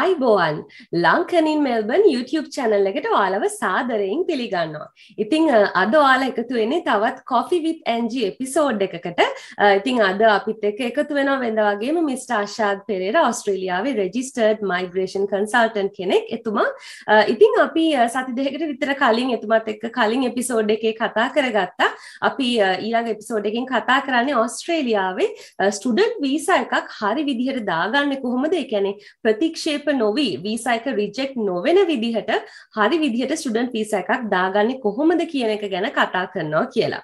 ආයිබෝවන් ලංකනින් Melbourne YouTube channel එකට ඔයාලව සාදරයෙන් පිළිගන්නවා. ඉතිං අද ඔයාල එකතු වෙන්නේ තවත් කොෆි විත් ඇන්ජි එපිසෝඩ් එකකට ඉතිං අද අපිත් එක එකතු වෙන වෙඳ වගේම මිස්ට ආශාත් පෙරේර ඔස්ට්‍රේලියාවේ රෙජිස්ටර්ඩ් මයිග්‍රේෂන් කන්සල්ටන් කෙනෙක් එතුමා ඉතිං අපි සති දෙකට විතර කලින් එතුමත් එක්ක කලින් එපිසෝඩ් එකේ කතා කරගත්තා අපි ඊළඟ එපිසෝඩ් එකෙන් කතා කරන්නේ ඔස්ට්‍රේලියාවේ ස්ටුඩන්ට් වීසා එකක් හරි විදිහට දාගන්න කොහොමද ඒ කියන්නේ ප්‍රතික්ෂේප විකල්ප නොවී වීසා එක රිජෙක්ට් නොවන විදිහට හරි විදිහට ස්ටුඩන්ට් වීසා එකක් දාගන්නේ කොහොමද කියන එක ගැන කතා කරනවා කියලා.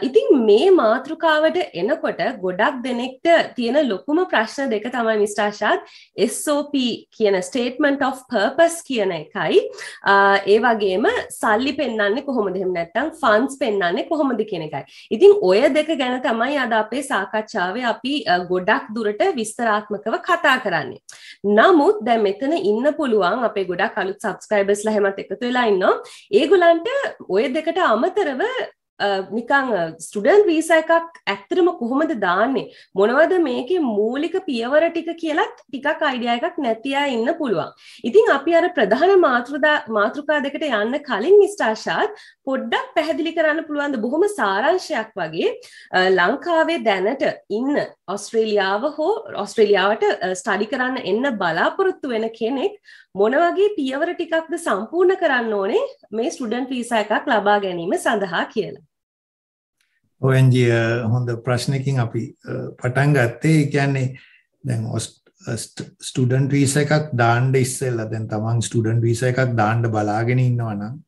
ඉතින් මේ මාතෘකාවට එනකොට ගොඩක් දෙනෙක්ට තියෙන ලොකුම ප්‍රශ්න දෙක තමයි මිස්ටාශාත් SOP කියන ස්ටේටමන්ට of පර්පස් කියන එකයි ඒ වගේම සල්ලි පෙන්න්නන්නේ කොහොමද එහෙම නැත්තම් ෆන්ස් පෙන්න්නන්නේ කොහොමද කියන එකයි. ඉතින් ඔය දෙක ගැන තමයි අද අපේ සාකච්ඡාවේ අපි ගොඩක් දුරට විස්තරාත්මකව කතා කරන්නේ. නමුත් දැන් මෙතන ඉන්න පුළුවන් අපේ ගොඩක් අලුත් සබස්ක්‍රයිබර්ස්ලා හැමත් එකතු වෙලා ඉන්නවා. ඒගොල්ලන්ට ওই දෙකට අමතරව නිකං ස්ටඩන් වීස එකක් ඇත්තරම කොහොමද දාන්නේ මොනවද මේකේ මූලික පියවර ටික කියලත් ටිකක් අයිඩියා එකක් නැතියා ඉන්න පුළුවන් ඉතින් අපි අර ප්‍රධාන මාතෘදා මාතෘකා දෙකට යන්න කලින් නිස්ටාශාත් පොඩ්ඩක් පැහැදිලි කරන්න පුළුවන්ද බොහොම සාරංශයක් වගේ ලංකාවේ දැනට ඉන්න ඔස්ට්‍රේලියාව හෝ ඔස්ට්‍රේලියාවට ස්ටඩි කරන්න එන්න බලාපොරොත්තු වෙන කෙනෙක් මොන වගේ පියවර ටිකක්ද සම්පූර්ණ කරන්න ඕනේ මේ ස්ටුඩන්ට් වීසා එකක් ලබා ගැනීම සඳහා කියලා. ඔයන්ජි හොඳ ප්‍රශ්නකින් අපි පටන් ගත්තේ කියන්නේ දැන් ස්ටුඩන්ට් වීසා එකක් දාන්න ඉස්සෙල්ලා දැන් තමන් ස්ටුඩන්ට් වීසා එකක් දාන්න බලාගෙන ඉන්නවා නම්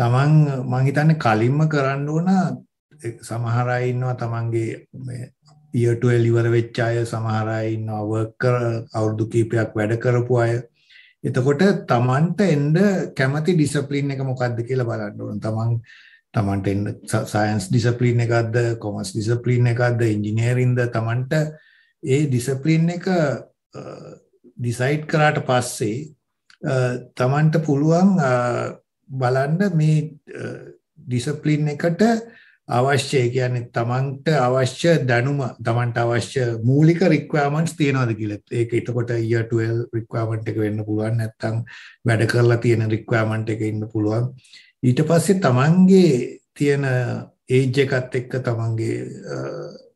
තමන් මං හිතන්නේ කලින්ම කරන්න ඕන සමහර අය ඉන්නවා තමන්ගේ මේ පියටුවල් ඉවර වෙච්ච අය සමහර අය ඉන්නවා වර්ක් කර අවුරුදු කීපයක් වැඩ කරපු අය එතකොට තමන්ට එන්න කැමති ඩිසිප්ලින් එක මොකක්ද කියලා බලන්න ඕන. තමන් තමන්ට එන්න සයන්ස් ඩිසිප්ලින් එකක්ද, කොමර්ස් ඩිසිප්ලින් එකක්ද, ඉංජිනේරින්ග්ද තමන්ට ඒ ඩිසිප්ලින් එක ඩිසයිඩ් කරාට පස්සේ තමන්ට පුළුවන් බලන්න මේ ඩිසිප්ලින් එකට අවශ්‍යයි කියන්නේ තමන්ට අවශ්‍ය දැනුම තමන්ට අවශ්‍ය මූලික රික්වයර්මන්ට්ස් තියනවාද කියලා. ඒක ඊටකොට year 12 රික්වයර්මන්ට් එක වෙන්න පුළුවන් නැත්නම් වැඩ කරලා තියෙන රික්වයර්මන්ට් එක ඉන්න පුළුවන්. ඊට පස්සේ තමන්ගේ තියෙන ඒජ් එකත් එක්ක තමන්ගේ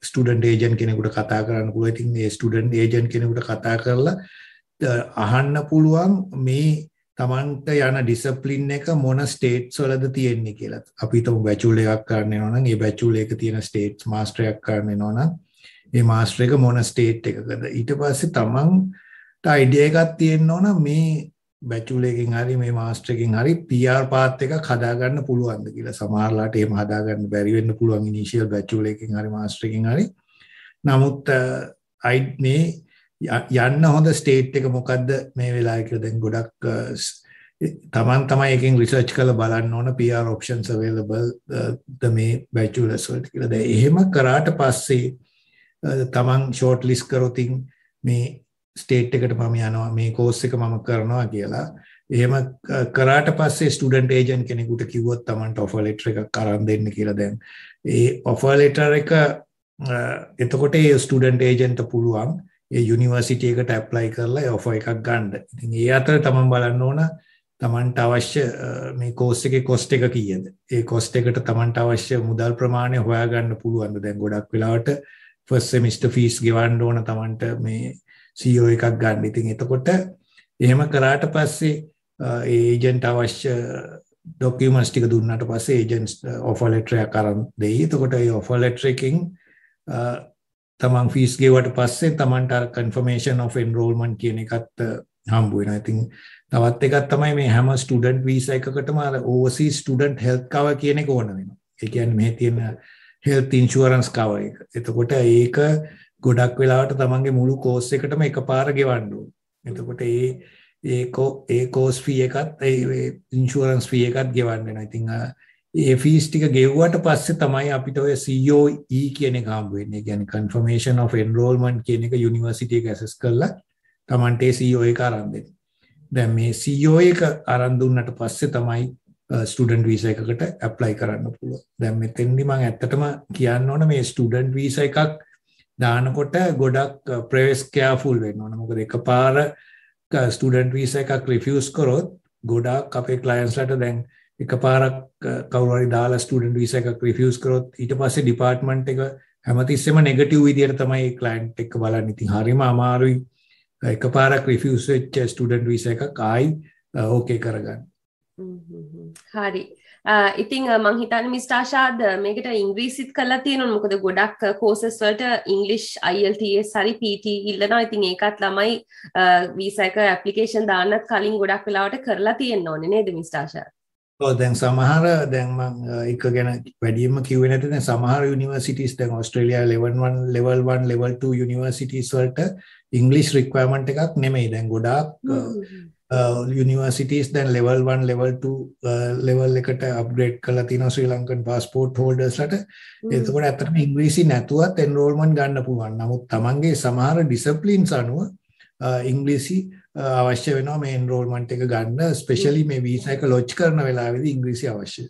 ස්ටඩන්ට ඒජන් කෙනෙකුට කතා කරන්න පුළුව ඉතින් ඒ ස්ටඩන්ට ඒජන් කෙනෙකුට කතා කරලා අහන්න පුළුවන් මේ තමන්ට යන ඩිසප්ලින් එක මොන ස්ටේට්ස් වලද තියෙන්නේ කියලා. අපි හිතමු බැචුල් එකක් කරන්න යනවා නම් ඒ බැචුල් එක තියෙන ස්ටේට්ස් මාස්ටර් එකක් කරන්න යනවා නම් ඒ මාස්ටර් එක මොන ස්ටේට් එකකද. ඊට පස්සේ තමන්ට අයිඩියා එකක් තියෙන්න ඕන මේ බැචුල් එකකින් හරි මේ මාස්ටර් එකකින් හරි PR පාත් එකක් හදාගන්න පුළුවන්ද කියලා. සමහරලාට එහෙම හදාගන්න බැරි වෙන්න පුළුවන් ඉනිෂියල් බැචුල් එකකින් හරි මාස්ටර් එකකින් හරි. නමුත් අයි මේ යන්න හොඳ ස්ටේට් එක මොකක්ද මේ වෙලා කියලා දැන් ගොඩක් තමන් තමයි එකෙන් රිසර්ච් කරලා බලන්න ඕන PR options available ද මේ bachelor's වලට කියලා. දැන් එහෙම කරාට පස්සේ තමන් short list කරොතින් මේ ස්ටේට් එකට මම යනවා මේ කෝස් එක මම කරනවා කියලා. එහෙම කරාට පස්සේ ස්ටුඩන්ට් ඒජන්ට් කෙනෙකුට කිව්වොත් තමන්ට offer letter එකක් අරන් දෙන්න කියලා දැන්. ඒ offer letter එක එතකොට ඒ ස්ටුඩන්ට් ඒජන්ට්ට පුළුවන් ඒ යුනිවර්සිටි එකට ඇප්ලයි කරලා ඔෆර් එකක් ගන්න. ඉතින් ඒ අතර තමන් බලන්න ඕන තමන්ට අවශ්‍ය මේ කෝස් එකේ කොස්ට් එක කීයද? ඒ කොස්ට් එකට තමන්ට අවශ්‍ය මුදල් ප්‍රමාණය හොයාගන්න පුළුවන්. දැන් ගොඩක් වෙලාවට ෆස්ට් සෙමිස්ටර් ෆීස් ගෙවන්න ඕන තමන්ට මේ CO e එකක් ගන්න. ඉතින් එතකොට එහෙම කරාට පස්සේ ඒජන්ට් අවශ්‍ය ඩොකියමන්ස් ටික දුන්නට පස්සේ ඒජන්ට් ඔෆර් ලෙටර් එකක් අරන් දෙයි. එතකොට ඒ ඔෆර් ලෙටර් එකෙන් තමන් ෆීස් ගෙවට පස්සේ තමන්ට අර කන්ෆර්මේෂන් of enrollment කියන එකත් uh, හම්බ වෙනවා. ඉතින් තවත් එකක් තමයි මේ හැම ස්ටුඩන්ට් වීසා එකකටම අර overseas student health cover කියන එක ඕන වෙනවා. ඒ කියන්නේ මෙහි තියෙන health insurance cover එක. එතකොට ඒක ගොඩක් වෙලාවට තමන්ගේ මුළු කෝස් එකටම එකපාර ගෙවන්න ඕන. එතකොට ඒ ඒ කෝස් ෆී එකත් ඒ ඉන්ෂුරන්ස් ෆී එකත් ගෙවන්න වෙනවා. ඉතින් ඒ ෆීස් ටික ගෙව්වට පස්සේ තමයි අපිට ඔය COE කියන එක හම්බ වෙන්නේ. ඒ කියන්නේ confirmation of enrollment කියන එක යුනිවර්සිටි එක ඇසස් කරලා Tamante CO e එක අරන් දෙන්නේ. දැන් මේ CO e එක අරන් දුන්නට පස්සේ තමයි ස්ටඩන්ට වීස එකකට ඇප්ලයි කරන්න පුළුව. දැන් මෙතෙන්දි මං ඇත්තටම කියන්න ඕන මේ ස්ටඩන්ට් වීස එකක් දානකොට ගොඩක් ප්‍රවේස් කෑෆුල් වෙන්න ඕන. මොකද එකපාර ස්ටඩන්ට් වීස එකක් රිෆියස් කරොත් ගොඩක් අපේ ක්ලයන්ස්ලට දැන් එකපාරක් කවුරුහරි දාලා ස්ටුඩන්ට් වීසා එකක් රිෆියුස් කරොත් ඊට පස්සේ ඩිපාර්ට්මන්ට් එක හැමතිස්සෙම නෙගටිව් විදියට තමයි ක්ලයන්ට් එක බලන්නේ. ඉතින් හරිම අමාරුයි එකපාරක් රිෆියුස් වෙච්ච ස්ටුඩන්ට් වීසා එකක් ආයි ඕකේ කරගන්න. හරි. ඉතිං මංහිතන මිස්ටාශාද මේකට ඉංග්‍රීසිත් කලා තියෙනු මොකද ගොඩක් කෝසස්වලට ඉංගලිෂ් අයිල්ටයේ සරි පිට ඉල්ලනවා ඉතින් ඒකත් ළමයි වීසක ඇපලිකේෂන් දාන්නත් කලින් ගොඩක් වෙලාවට කරලා තියෙන්න්න ඕන නේද මිස්ටාශා ඔව් දැන් සමහර දැන් මම එක ගැන වැඩියෙන්ම කිව්වේ නැති දැන් සමහර යුනිවර්සිටිස් දැන් Australia level 1 level 1 level 2 universities වලට ඉංග්‍රීසි රික්වයර්මන්ට් එකක් නෙමෙයි දැන් ගොඩාක් යුනිවර්සිටිස් දැන් ලෙවල් 1 ලෙවල් 2 ලෙවල් එකට අප්ග්‍රේඩ් කරලා තිනවා ශ්‍රී ලංකන් පාස්පෝර්ට් හෝල්ඩර්ස්ලට එතකොට ඇත්තටම ඉංග්‍රීසි නැතුවත් එන්රෝල්මන්ට් ගන්න පුළුවන් නමුත් Tamange සමහර ඩිසිප්ලින්ස් අනුව ඉංග්‍රීසි uh, අවශ්‍ය වෙනවා මේ එන්රෝල්මන්ට් එක ගන්න ස්පෙෂලි මේ වීසා එක ලොච් කරන වෙලාවේදී ඉංග්‍රීසි අවශ්‍යයි.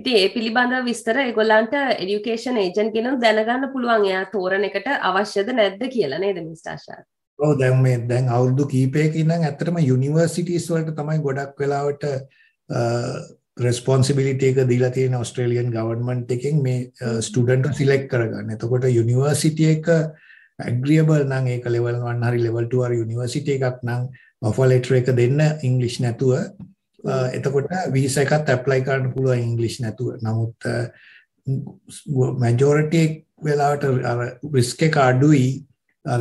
ඉතින් ඒ පිළිබඳව විස්තර ඒගොල්ලන්ට එඩියුකේෂන් ඒජන්ට් කෙනෙක් දැනගන්න පුළුවන් එයා තෝරන එකට අවශ්‍යද නැද්ද කියලා නේද මිස්ටර් ආශාත්. ඔව් දැන් මේ දැන් අවුරුදු කීපයක ඉඳන් ඇත්තටම යුනිවර්සිටිස් වලට තමයි ගොඩක් වෙලාවට රෙස්පොන්සිබිලිටි එක දීලා තියෙන ඔස්ට්‍රේලියන් ගවර්න්මන්ට් එකෙන් මේ ස්ටුඩන්ට් සිලෙක්ට් කරගන්න. එතකොට යුනිවර්සිටි එක ඇග්‍රියබල් නම් ඒක ලෙවල් 1 හරි ලෙවල් 2 හරි යුනිවර්සිටි එකක් නම් ඔෆර් ලෙටර් එක දෙන්න ඉංග්‍රීසි නැතුව එතකොට වීසා එකත් ඇප්ලයි කරන්න පුළුවන් ඉංග්‍රීසි නැතුව. නමුත් මැජොරිටි වෙලාවට අර රිස්ක් එක අඩුයි අර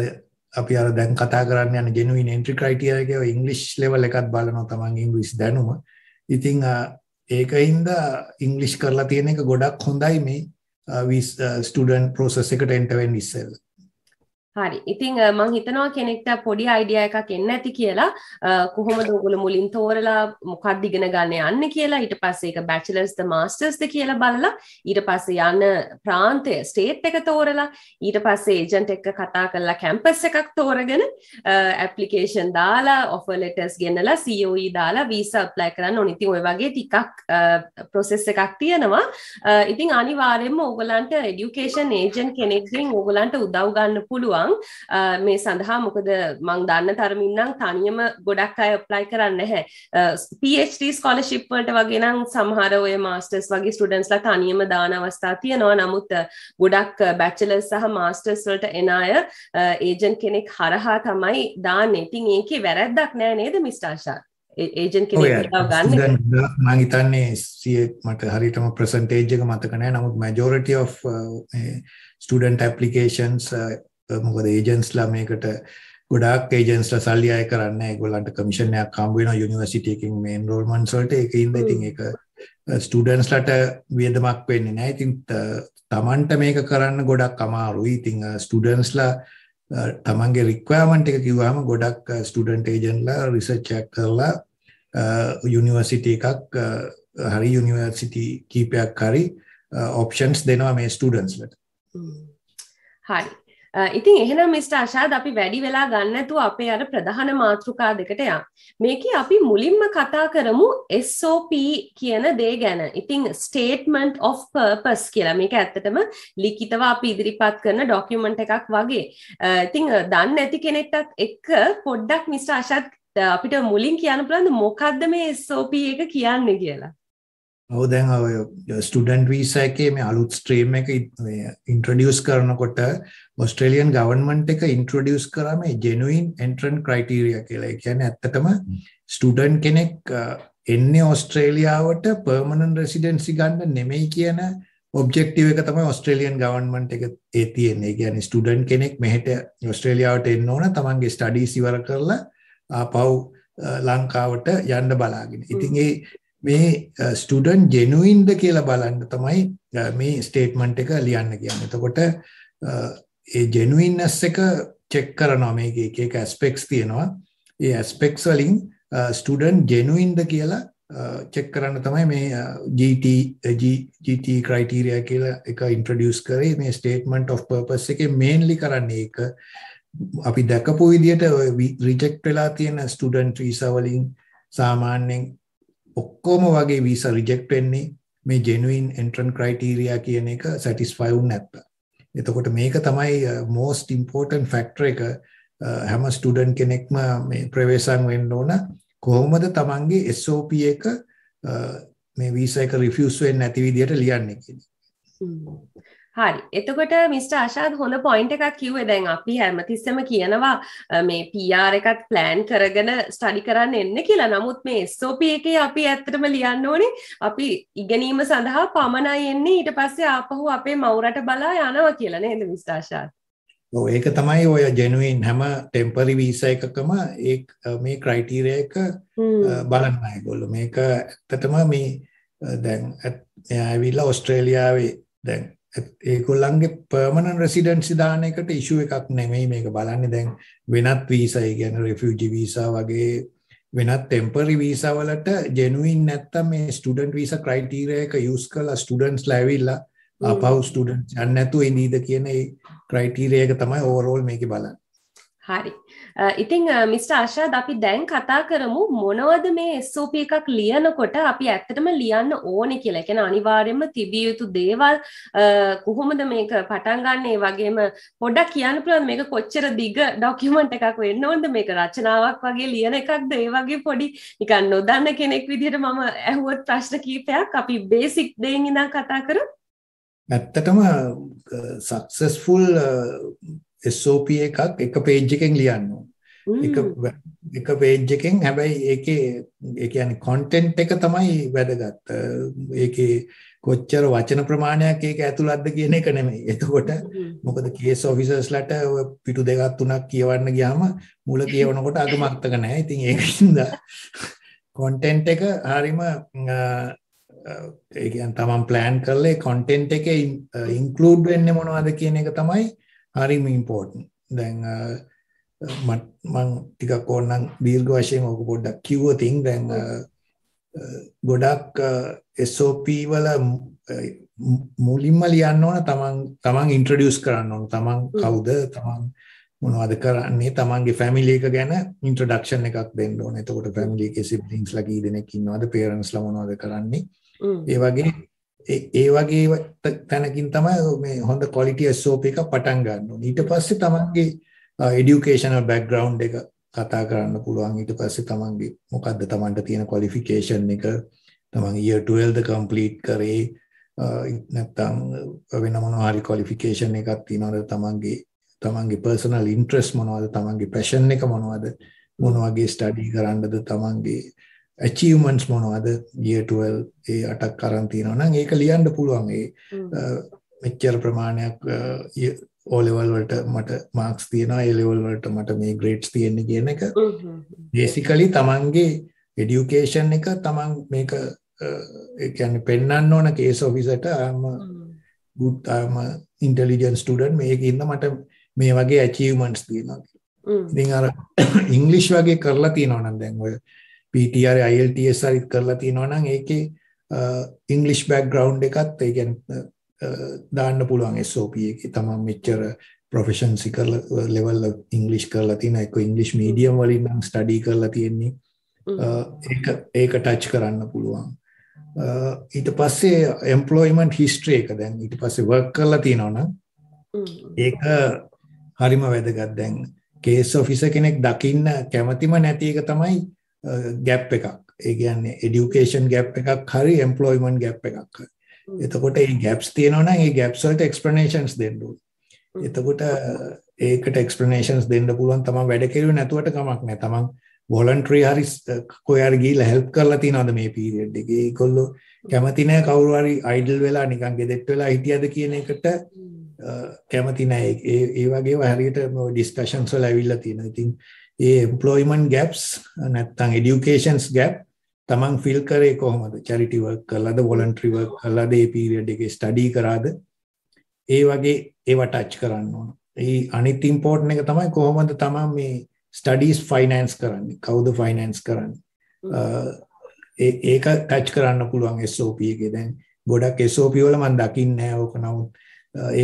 අපි අර දැන් කතා කරන්න යන genuine entry criteria එකේ ඉංග්‍රීසි ලෙවල් එකත් බලනවා තමන්ගේ ඉංග්‍රීසි දැනුම. ඉතින් ඒකින්ද ඉංග්‍රීසි කරලා තියෙන එක ගොඩක් හොඳයි මේ ස්ටඩන් පෝසස් එකට එන්ටවෙන් ඉස්සෙල්ලා. හරි ඉතිං මං හිතනවා කෙනෙක්ට පොඩි අයිඩිය එකක් එන්න ඇති කියලා කොහොම දෝගල මුලින් තෝරලා මොකක්ද ඉගෙන ගන්න යන්න කියලා ඊට පස්සේ එක බැචලර්ස්ද මස්ටර්ස්ද කියලා බලලා ඊට පස්සේ යන්න ප්‍රාන්තය ස්ටේට් එක තෝරලා ඊට පස්සේ ඒජන්ට් එක්ක කතා කරලා කැම්පස් එකක් තෝරගෙන ඇප්ලිකේෂන් දාලා ඔෆර් ලෙටර්ස් ගෙනලා COE දාලා වීසා ඇප්ලයි කරන්න ඕන ඉතින් ওই වගේ ටිකක් ප්‍රොසෙස් එකක් තියෙනවා ඉතින් අනිවාර්යයෙන්ම ඕගලන්ට এඩියුකේෂන් ඒජන්ට් කෙනෙක්ගෙන් ඕගලන්ට උදව් ගන්න පුළුවන් පුළුවන් මේ සඳහා මොකද මං දන්න තරමින්නම් තනියම ගොඩක් අය ප්ලයි කරන්න හැ පට ස්කොලශිප්වලට වගේනම් සමහර ඔය මාස්ටර්ස් වගේ ස්ටඩන්ස්ලා තනියම දාන අවස්ථා තියෙනවා නමුත් ගොඩක් බැච්චල සහ මාස්ටර්ස් වලට එනාය ඒජන් කෙනෙක් හරහා තමයි දාන්න ඉතින් ඒකේ වැරැද්දක් නෑ නේද මිස්ටාශාත් ඒජන් ගන්න මංහිතන්නේ සිය මට හරිටම ප්‍රසන්ටේජ්ක මතකනෑ නමුත් මැජෝරට ස්ටඩන්ට ඇපලිකේන්ස් මොකද ඒජන්ස්ලා මේකට ගොඩක් ඒජන්ස්ලා සල්ලි අය කරන්න ඒගොල්ලන්ට කමිෂන් එකක් හම්බ වෙනවා යුනිවර්සිටි එකකින් මේ එන්රෝල්මන්ට්ස් වලට ඒකින්ද ඉතින් ඒක ස්ටඩන්ස්ලට වියදමක් වෙන්නේ නෑ ඉතින් තමන්ට මේක කරන්න ගොඩක් අමාරුයි ඉතිං ස්ටඩන්ස්ලා තමන්ගේ රික්වෑමන්ට එක කිව්වාම ගොඩක් ස්ටඩන්ට ඒජන්ලා රිසච්චක් කරලා යුනිවර්සිට එකක් හරි යුනිවර්සිටි කීපයක් හරි ඔප්ෂන්ස් දෙනවා මේ ස්ටඩන්ස්ලට හරි ඉතින් එහෙනම් මිට අශාද අපි වැඩි වෙලා ගන්නඇතු අපේ අර ප්‍රධාන මාතෘකා දෙකටයා. මේක අපි මුලින්ම කතා කරමු SOP කියන දේ ගැන ඉතිං ස්ටේටමන්ට් of පර්පස් කියලා මේක ඇත්තටම ලිකිතව අපි ඉදිරිපත් කරන ඩොක්කියමට එකක් වගේ. ඉතිං දන්න ඇති කෙනෙක්ටත් එක්ක පොඩ්ඩක් මිට අශත් අපිට මුලින් කියන්න පුළන්ද මොකක්ද මේ SOP එක කියන්නේ කියලා. ඔව දැන් ඔය ස්ටඩන්ට් වීසා එකේ මේ අලුත් ස්ට්‍රීම් එක ඉන්ට්‍රඩියස් කරනකොට ඔස්ට්‍රේලියන් ගවන්මන්ට් එක ඉන්ට්‍රඩියස් කරා මේ ජෙනුයින් එන්ට්‍රන් ක්‍රයිටීරියා කියලා. ඒ කියන්නේ ඇත්තටම ස්ටුඩන්ට් කෙනෙක් එන්නේ ඔස්ට්‍රේලියාවට පර්මනන්ට් රෙසිඩෙන්සි ගන්න නෙමෙයි කියන ඔබ්ෙක්ටව එක තමයි ඔස්ට්‍රේලියන් ගවන්මට එක ඒ තියෙන්නේ ගැන ස්ටඩන් කෙනෙක් මෙහට ඔස්ට්‍රේලියාවට එන්න ඕන තමන්ගේ ස්ටඩී සිවර කරලා පව් ලංකාවට යන්න බලාගෙන ඉතින්ගේ මේ ස්ටුඩන්ට් uh, ජෙනුයින්ද කියලා බලන්න තමයි uh, මේ ස්ටේට්මන්ට් එක ලියන්න කියන්නේ. එතකොට uh, ඒ ජෙනුයින්නස් එක චෙක් කරනවා මේකේ එක එක ඇස්පෙක්ට්ස් තියෙනවා. ඒ ඇස්පෙක්ට්ස් වලින් ස්ටුඩන්ට් ජෙනුයින්ද කියලා චෙක් කරන්න තමයි මේ GT GT ක්‍රයිටීරියා කියලා එක ඉන්ට්‍රොඩියුස් කරේ මේ ස්ටේට්මන්ට් ඔෆ් පර්පස් එකේ මේන්ලි කරන්නේ ඒක අපි දැකපු විදිහට රිජෙක්ට් වෙලා තියෙන ස්ටුඩන්ට් වීසා වලින් සාමාන්‍යයෙන් ඔක්කොම වගේ වීස රිජෙක්ට් වෙන්නේ මේ ජෙනුයින් එන්ට්‍රන් ක්‍රයිටීරියා කියන එක සැටිස්ෆයි වුණ නැත්නම්. එතකොට මේක තමයි uh, most important factor එක uh, හැම ස්ටුඩන්ට් කෙනෙක්ම මේ ප්‍රවේශම් වෙන්න ඕන කොහොමද තමන්ගේ SOP එක uh, මේ වීසා එක රිෆියුස් වෙන්නේ නැති විදිහට ලියන්නේ කියන. හරි එතකොට මිට. ආශාත් හොඳ පොයින්ට එකක් කිව්වේ දැන් අපි හැමතිස්සම කියනවා මේ පR එකත් ප්ලෑන් කරගෙන ස්ටඩි කරන්න එන්න කියලා නමුත් මේ ස්ෝප එකේ අපි ඇත්තටම ලියන්න ඕනේ අපි ඉගැනීම සඳහා පමණයි එන්නේ ඊට පස්සේ ආපහු අපේ මවුරට බලා යනවා කියලා නේද මිස්ටාශාත් ඒක තමයි ඔය ජැනුවෙන් හැම ටෙම්පරි වීස එකකම මේ ක්‍රයිටීරය එක බලන්න අයගොල්ල මේක ඇත්තටම මේ දැන් ඇවිල්ලා ඔස්ට්‍රේලියාවේ දැන් ඒගොල්ලන්ගේ පර්මනන්ට් රෙසිඩන්සි දාන එකට ඉෂුව එකක් නෙමෙයි මේක බලන්නේ දැන් වෙනත් වීසා ඒ කියන්නේ රෙෆියුජි වීසා වගේ වෙනත් ටෙම්පරරි වීසා වලට ජෙනුයින් නැත්තම් මේ ස්ටුඩන්ට් වීසා ක්‍රයිටීරියා එක යූස් කරලා ස්ටුඩන්ට්ස් ලැබිලා අපව ස්ටුඩන්ට්ස් යන්නේ නැතුව ඉඳීද කියන ඒ ක්‍රයිටීරියා එක තමයි ඕවරෝල් මේකේ බලන්නේ. හරි. ඉතිං මිට අශාද අපි දැන් කතා කරමු මොනවද මේ ස්ූප එකක් ලියනකොට අපි ඇත්තටම ලියන්න ඕනෙ කියලකෙන අනිවාර්යම තිබිය යුතු දේවල් කොහොමද මේක පටන්ගන්නේ වගේම පොඩක් කියන්න පුළුවන් මේක කොච්චර දිග ඩොකිමට එකක් වෙන්න ඕොද මේක රචනාවක් වගේ ලියන එකක් දේවගේ පොඩි නිකන් නොදන්න කෙනෙක් විදිහට මම ඇහුවත් ප්‍රශ්න කීපයක් අපි බේසික් දේඉඳම් කතා කර ඇත්තටම සක්සස්ෆුල් SOP එකක් එක page එකෙන් ලියන්න එක එක page එකෙන් හැබැයි ඒකේ ඒ කියන්නේ content එක තමයි වැදගත්. ඒකේ කොච්චර වචන ප්‍රමාණයක් ඒක ඇතුළත්ද කියන එක නෙමෙයි. එතකොට මොකද case officers ලට ඔය පිටු දෙකක් තුනක් කියවන්න ගියාම මුල කියවනකොට අග මතක නැහැ. ඉතින් ඒකින්ද content එක හරීම ඒ කියන්නේ තමන් plan කරලා content එකේ include වෙන්නේ මොනවද කියන එක තමයි හරිම ඉම්පෝර්ටන් දැන් මං ටිකක් ඕන්නම් දීර්ඝ වශයෙන් ඕක පොඩ්ඩක් කිව්වතින් දැන් ගොඩක් SOP වල මුලින්ම ලියන්න ඕන තමන් තමන් ඉන්ට්‍රඩියස් කරන්න ඕන තමන් කවුද තමන් මොනවද කරන්නේ තමන්ගේ ෆැමිලි එක ගැන ඉන්ට්‍රොඩක්ෂන් එකක් දෙන්න ඕන එතකොට ෆැමිලි එකේ සිබ්ලින්ග්ස්ලා කී දෙනෙක් ඉන්නවද පේරන්ට්ස්ලා මොනවද කරන්නේ ඒ වගේ ඒ වගේ තැනකින් තමයි මේ හොඳ quality SOP එක පටන් ගන්න ඕනේ. ඊට පස්සේ තමන්ගේ educational background එක කතා කරන්න පුළුවන්. ඊට පස්සේ තමන්ගේ මොකද්ද තමන්ට තියෙන qualification එක තමන් year 12ද complete කරේ නැත්තම් වෙන මොනවා හරි qualification එකක් තියෙනවද තමන්ගේ තමන්ගේ personal interest මොනවද තමන්ගේ passion එක මොනවද මොන වගේ study කරන්නද තමන්ගේ ඇචීවමන්ස් මොනවද ියටල් ඒ අටක් කරන්තියනවා නම් ඒක ලියන්ඩ පුළුවන් ඒ මෙච්චර ප්‍රමාණයක් ඕලෙවල් වලට මට මාක්ස් තියෙනවා එලෙවල් වලට මට මේ ග්‍රේට්ස් තියෙන්නේ කියන එක දේසිකලි තමන්ගේ එඩියුකේෂන් එක තමන් මේක එකැන පෙන්න්න ඕන කේස් ඔෆිසට අම ගුත්තාම ඉන්ටලිජන් ස්ටඩන් මේක ඉන්න මට මේ වගේ ඇචීවමන්ස් තියෙනවා ඉං අර ඉංගලිෂ් වගේ කරලා තියෙනවනන් දැන්වය PTR IELTS හරි කරලා තියෙනවා නම් ඒකේ ඉංග්‍රීසි බෑග්ග්‍රවුන්ඩ් එකත් ඒ කියන්නේ දාන්න පුළුවන් SOP එකේ තමන් මෙච්චර ප්‍රොෆෙෂන්සි කරලා ලෙවල් ඉංග්‍රීසි කරලා තියෙන එක ඉංග්‍රීසි මීඩියම් වලින් නම් ස්ටඩි කරලා තියෙන්නේ ඒක ඒක ටච් කරන්න පුළුවන් ඊට පස්සේ එම්පලොයිමන්ට් හිස්ට්‍රි එක දැන් ඊට පස්සේ වර්ක් කරලා තියෙනවා නම් ඒක හරිම වැදගත් දැන් කේස් ඔෆිසර් කෙනෙක් දකින්න කැමැතිම නැති එක තමයි ගැප් එකක්. ඒ කියන්නේ এඩියුකේෂන් ගැප් එකක් හරි এම්ප්ලොයිමන්ට් ගැප් එකක් හරි. එතකොට මේ ගැප්ස් තියෙනවා නම් ඒ ගැප්ස් වලට එක්ස්ප්ලනේෂන්ස් දෙන්න ඕනේ. එතකොට ඒකට එක්ස්ප්ලනේෂන්ස් දෙන්න පුළුවන් තමන් වැඩ කෙරුවේ නැතුවට කමක් නැහැ. තමන් වොලන්ටරි හරි කොහේ හරි ගිහලා හෙල්ප් කරලා තියනවාද මේ පීරියඩ් එකේ? ඒගොල්ලෝ කැමති නැහැ කවුරු හරි අයිඩල් වෙලා නිකන් ගෙදෙට්ට වෙලා හිටියද කියන එකට කැමති නැහැ. ඒ ඒ වගේම හරියට ඩිස්කෂන්ස් වල ඇවිල්ලා තියෙනවා. ඉතින් ඒ එම්පලොයිමන් ගැප්ස් නැත්තං එඩියුකේෂන්ස් ගැප් තමන් ෆිල් කරේ කොහොමද චරිටිවර්ක් කරලද වොලන්ට්‍රිවර්ක් කරලද ඒ පීරියඩ් එක ස්ටඩී කරාද ඒ වගේ ඒව ටච් කරන්න ඕන ඒ අනිත් ඉම්පෝර්ට් එක තමයි කොහොමද තමන් මේ ස්ටඩීස් ෆයිනන්ස් කරන්න කවුද ෆයිනන්ස් කරන්න ඒක ටච් කරන්න පුළුවන් SOP එක දැන් ගොඩක් SOP වල මන් දකින්න ඕක නමුත්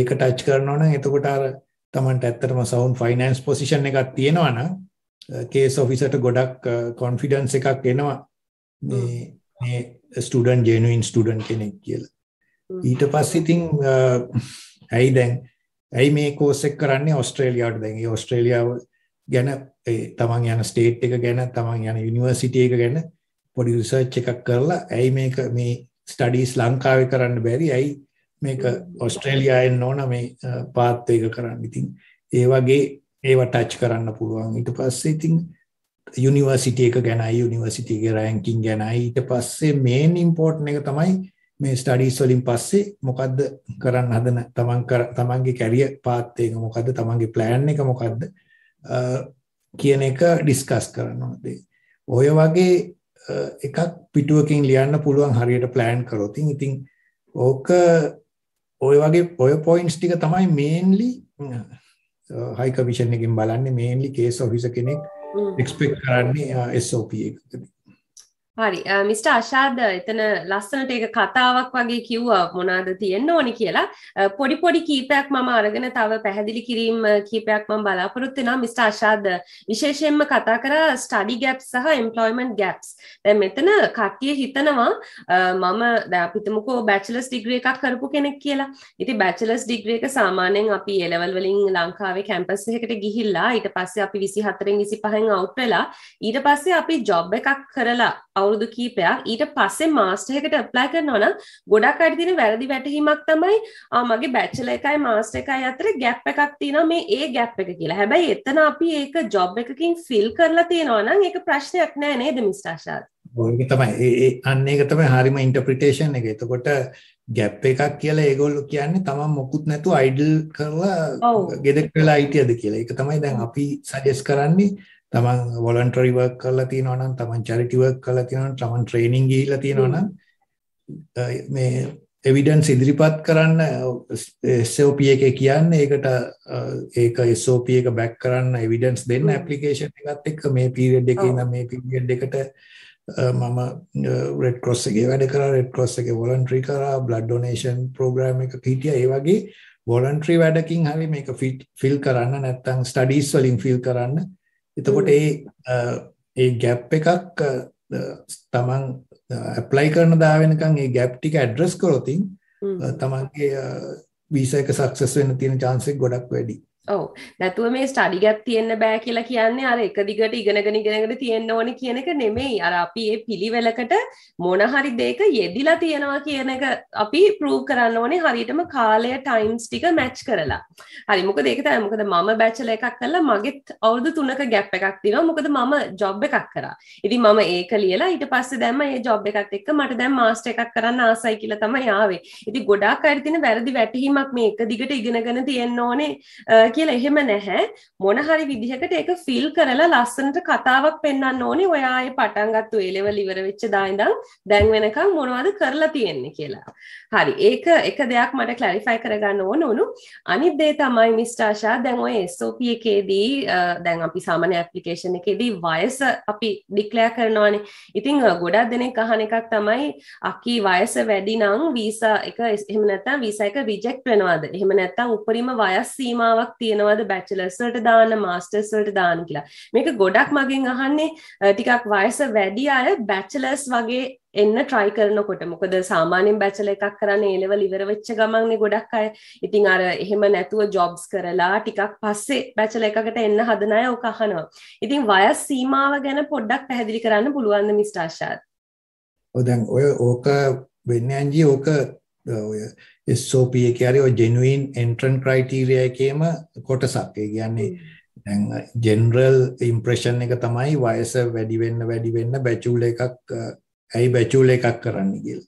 ඒක ටච් කරනවන එතකොට අර තමන්ට ඇත්තටම සවුන් ෆයිනන්ස් පොසිෂන් එකක් තියෙනවනම් කේස් uh, ඔෆිසට ගොඩක් කොන්ෆිඩන්ස් uh, එකක් එනවා මේ මේ ස්ටඩන් ජනුවන් ස්ටඩන් කෙනෙක් කියලා ඊට පස් ඉතිං uh, ඇයි දැන් ඇයි මේ කෝසෙක් කරන්නේ ඔස්ට්‍රේලියාවට දැන් ඔස්ට්‍රේලියාව ගැන තමන් යන ස්ටේට් එක ගැන තමන් යන යුනිවර්සිටිය එක ගැන පොඩි රිසර්ච් එකක් කරලා ඇයි මේක මේ ස්ටඩීස් ලංකාවේ කරන්න බැරි ඇයි මේක ඔස්ට්‍රේලියයෙන් ඕන මේ පාත්තයක කරන්න ඉතින් ඒ වගේ ඒව ටච් කරන්න පුළුවන් ඊට පස්සේ ඉතින් යුනිවර්සිටි එක ගැනයි යුනිවර්සිටිගේ රෑංකින් ගැනයි ඊට පස්සේ මේන් ඉම්පෝර්ට්න එක තමයි මේ ස්ටඩීස් වලින් පස්සේ මොකද්ද කරන්න හදන තමන් තමන්ගේ කැරිය පාත්තේක මොකද තමන්ගේ ප්ලෑන් එක මොකක්ද කියන එක ඩිස්කස් කරනවාදේ ඔය වගේ එකක් පිටුවකින් ලියන්න පුළුවන් හරියට ප්ලෑන් කරොතින් ඉතින් ඕක ඔය වගේ ඔය පොයින්ස් ටික තමයි මේන්ලි හයි කමිෂන් එකින් බලන්නේ මේන්ලි කේස් ඔෆිස කෙනෙක් එක්ස්පෙක් කරන්නේ SOP එකනේ හරි මිට අශාද එතන ලස්සනට එක කතාවක් වගේ කිව්වා මොනාද තියෙන්න්න ඕනි කියලා පොඩි පොඩි කීපයක් මම අරගෙන තව පැහැදිලි කිරීම කීපයක් ම බලාපොරොත්තිනා මිට අශාද විශේෂයෙන්ම කතා කර ස්ටඩි ගැප් සහ එම්පලොයිමන්් ගැප්ස් දැ මෙතන කට්ටිය හිතනවා මම දැපිතමකෝ බැචලස් ඩිග්‍රිය එකක් කරපු කෙනෙක් කියලා ඉති බැචලස් ඩිග්‍රියක සාමානයෙන් අපි එලවල්වලින් ලංකාවේ කැම්පස් එකට ගිහිල්ලා ඊට පස්සේ අපි විසි හතරෙන් විසි පහෙන් අවට්වෙලා ඊට පස්සේ අපි ජොබ් එකක් කරලා අවුරුදු කීපයක් ඊට පස්සේ මාස්ටර් එකට ඇප්ලයි කරනවා නම් ගොඩක් අය තියෙන වැරදි වැටහීමක් තමයි ආ මගේ බැචලර් එකයි මාස්ටර් එකයි අතර ගැප් එකක් තියෙනවා මේ ඒ ගැප් එක කියලා. හැබැයි එතන අපි ඒක ජොබ් එකකින් ෆිල් කරලා තියෙනවා නම් ඒක ප්‍රශ්නයක් නෑ නේද මිස්ටර් අශාත්? ඒක තමයි ඒ අන්න ඒක තමයි හරිම ඉන්ටර්ප්‍රිටේෂන් එක. එතකොට ගැප් එකක් කියලා ඒගොල්ලෝ කියන්නේ තමන් මොකුත් නැතුව අයිඩල් කරලා ගෙදර වෙලා හිටියද කියලා. ඒක තමයි දැන් අපි සජෙස් කරන්නේ තමන් වොලන්ටරි වර්ක් කරලා තියෙනවා නම් තමන් චැරිටි වර්ක් කරලා තියෙනවා නම් තමන් ට්‍රේනින් ගිහිල්ලා තියෙනවා නම් මේ එවිඩන්ස් ඉදිරිපත් කරන්න SOP එකේ කියන්නේ ඒකට ඒක SOP එක බැක් කරන්න එවිඩන්ස් දෙන්න ඇප්ලිකේෂන් එකත් එක්ක මේ පීරියඩ් එකේ ඉඳන් මේ පීරියඩ් එකට මම රෙඩ් ක්‍රොස් එකේ වැඩ කරා රෙඩ් ක්‍රොස් එකේ වොලන්ටරි කරා බ්ලඩ් ඩොනේෂන් ප්‍රෝග්‍රෑම් එක හිටියා ඒ වගේ වොලන්ටරි වැඩකින් හරි මේක ෆිල් කරන්න නැත්නම් ස්ටඩීස් වලින් ෆිල් කරන්න එතකොට ඒ ඒ ගැප් එකක් තමන් ඇප්ලයි කරන දාවෙනකන් ඒ ගැප් ටික ඇඩ්‍රස් කරොතින් තමන්ගේ වීසා එක සක්සස් වෙන්න තියෙන chance එක ගොඩක් වැඩි. ඔව නැතුව මේ ස්ටඩි ගැත් තියෙන්න බෑ කියලා කියන්නේ අර එක දිගට ඉගෙනගෙන ඉගෙනගෙන තියෙන්න ඕනේ කියන එක නෙමෙයි අර අපි මේ පිළිවෙලකට මොන හරි දෙයක යෙදිලා තියෙනවා කියන එක අපි ප්‍රූව් කරන්න ඕනේ හරියටම කාලය ටයිම්ස් ටික මැච් කරලා හරි මොකද ඒක තමයි මොකද මම බැචලර් එකක් කළා මගෙත් අවුරුදු 3ක ગેප් එකක් තියෙනවා මොකද මම ජොබ් එකක් කරා ඉතින් මම ඒක ලියලා ඊට පස්සේ දැම්ම මේ ජොබ් එකත් එක්ක මට දැන් මාස්ටර් එකක් කරන්න ආසයි කියලා තමයි ආවේ ඉතින් ගොඩාක් අය තියෙන වැරදි වැටහීමක් මේ එක දිගට ඉගෙනගෙන තියෙන්න ඕනේ කියලා එහෙම නැහැ මොන හරි විදිහකට ඒක ෆිල් කරලා ලස්සනට කතාවක් පෙන්වන්න ඕනේ ඔයා ආයේ පටන් ගත්ත ඒලෙවල් ඉවර වෙච්ච දා ඉඳන් දැන් වෙනකන් මොනවද කරලා තියෙන්නේ කියලා. හරි ඒක එක දෙයක් මට ක්ලැරිෆයි කරගන්න ඕන උණු අනිත් දේ තමයි මිස්ටර් ආශා දැන් ඔය SOP එකේදී දැන් අපි සාමාන්‍ය ඇප්ලිකේෂන් එකේදී වයස අපි ඩික්ලෙයාර් කරනවානේ. ඉතින් ගොඩක් දෙනෙක් අහන එකක් තමයි අකි වයස වැඩි නම් වීසා එක එහෙම නැත්නම් වීසා එක රිජෙක්ට් වෙනවද? එහෙම නැත්නම් උපරිම වයස් සීමාවක් තියෙනවද බැචලර්ස් වලට දාන්න මාස්ටර්ස් වලට දාන්න කියලා. මේක ගොඩක් මගෙන් අහන්නේ ටිකක් වයස වැඩි අය බැචලර්ස් වගේ එන්න ට්‍රයි කරනකොට මොකද සාමාන්‍යෙන් බැචල එකක් කරන්න ඒලව ලිවරවෙච්ච ගමන්නේ ගොඩක් අය ඉතින් අර එහෙම නැතුව ජොබ්ස් කරලා ටිකක් පස්සේ බැචල එකකට එන්න හදනය ඕකහනවා ඉතින් වයස් සීමාව ගැන පොඩ්ඩක් පැහැදිලි කරන්න පුළුවන්ද මිස්ටාශාත් ඔදැන් ඔය ඕක වෙන්න ඇන්ජී ඕක ඔය SOP එකේ හරි ඔය genuine entrant criteria එකේම කොටසක්. ඒ කියන්නේ දැන් general impression එක තමයි වයස වැඩි වෙන්න වැඩි වෙන්න බැචුල් එකක් ඇයි බැචුල් එකක් කරන්නේ කියලා.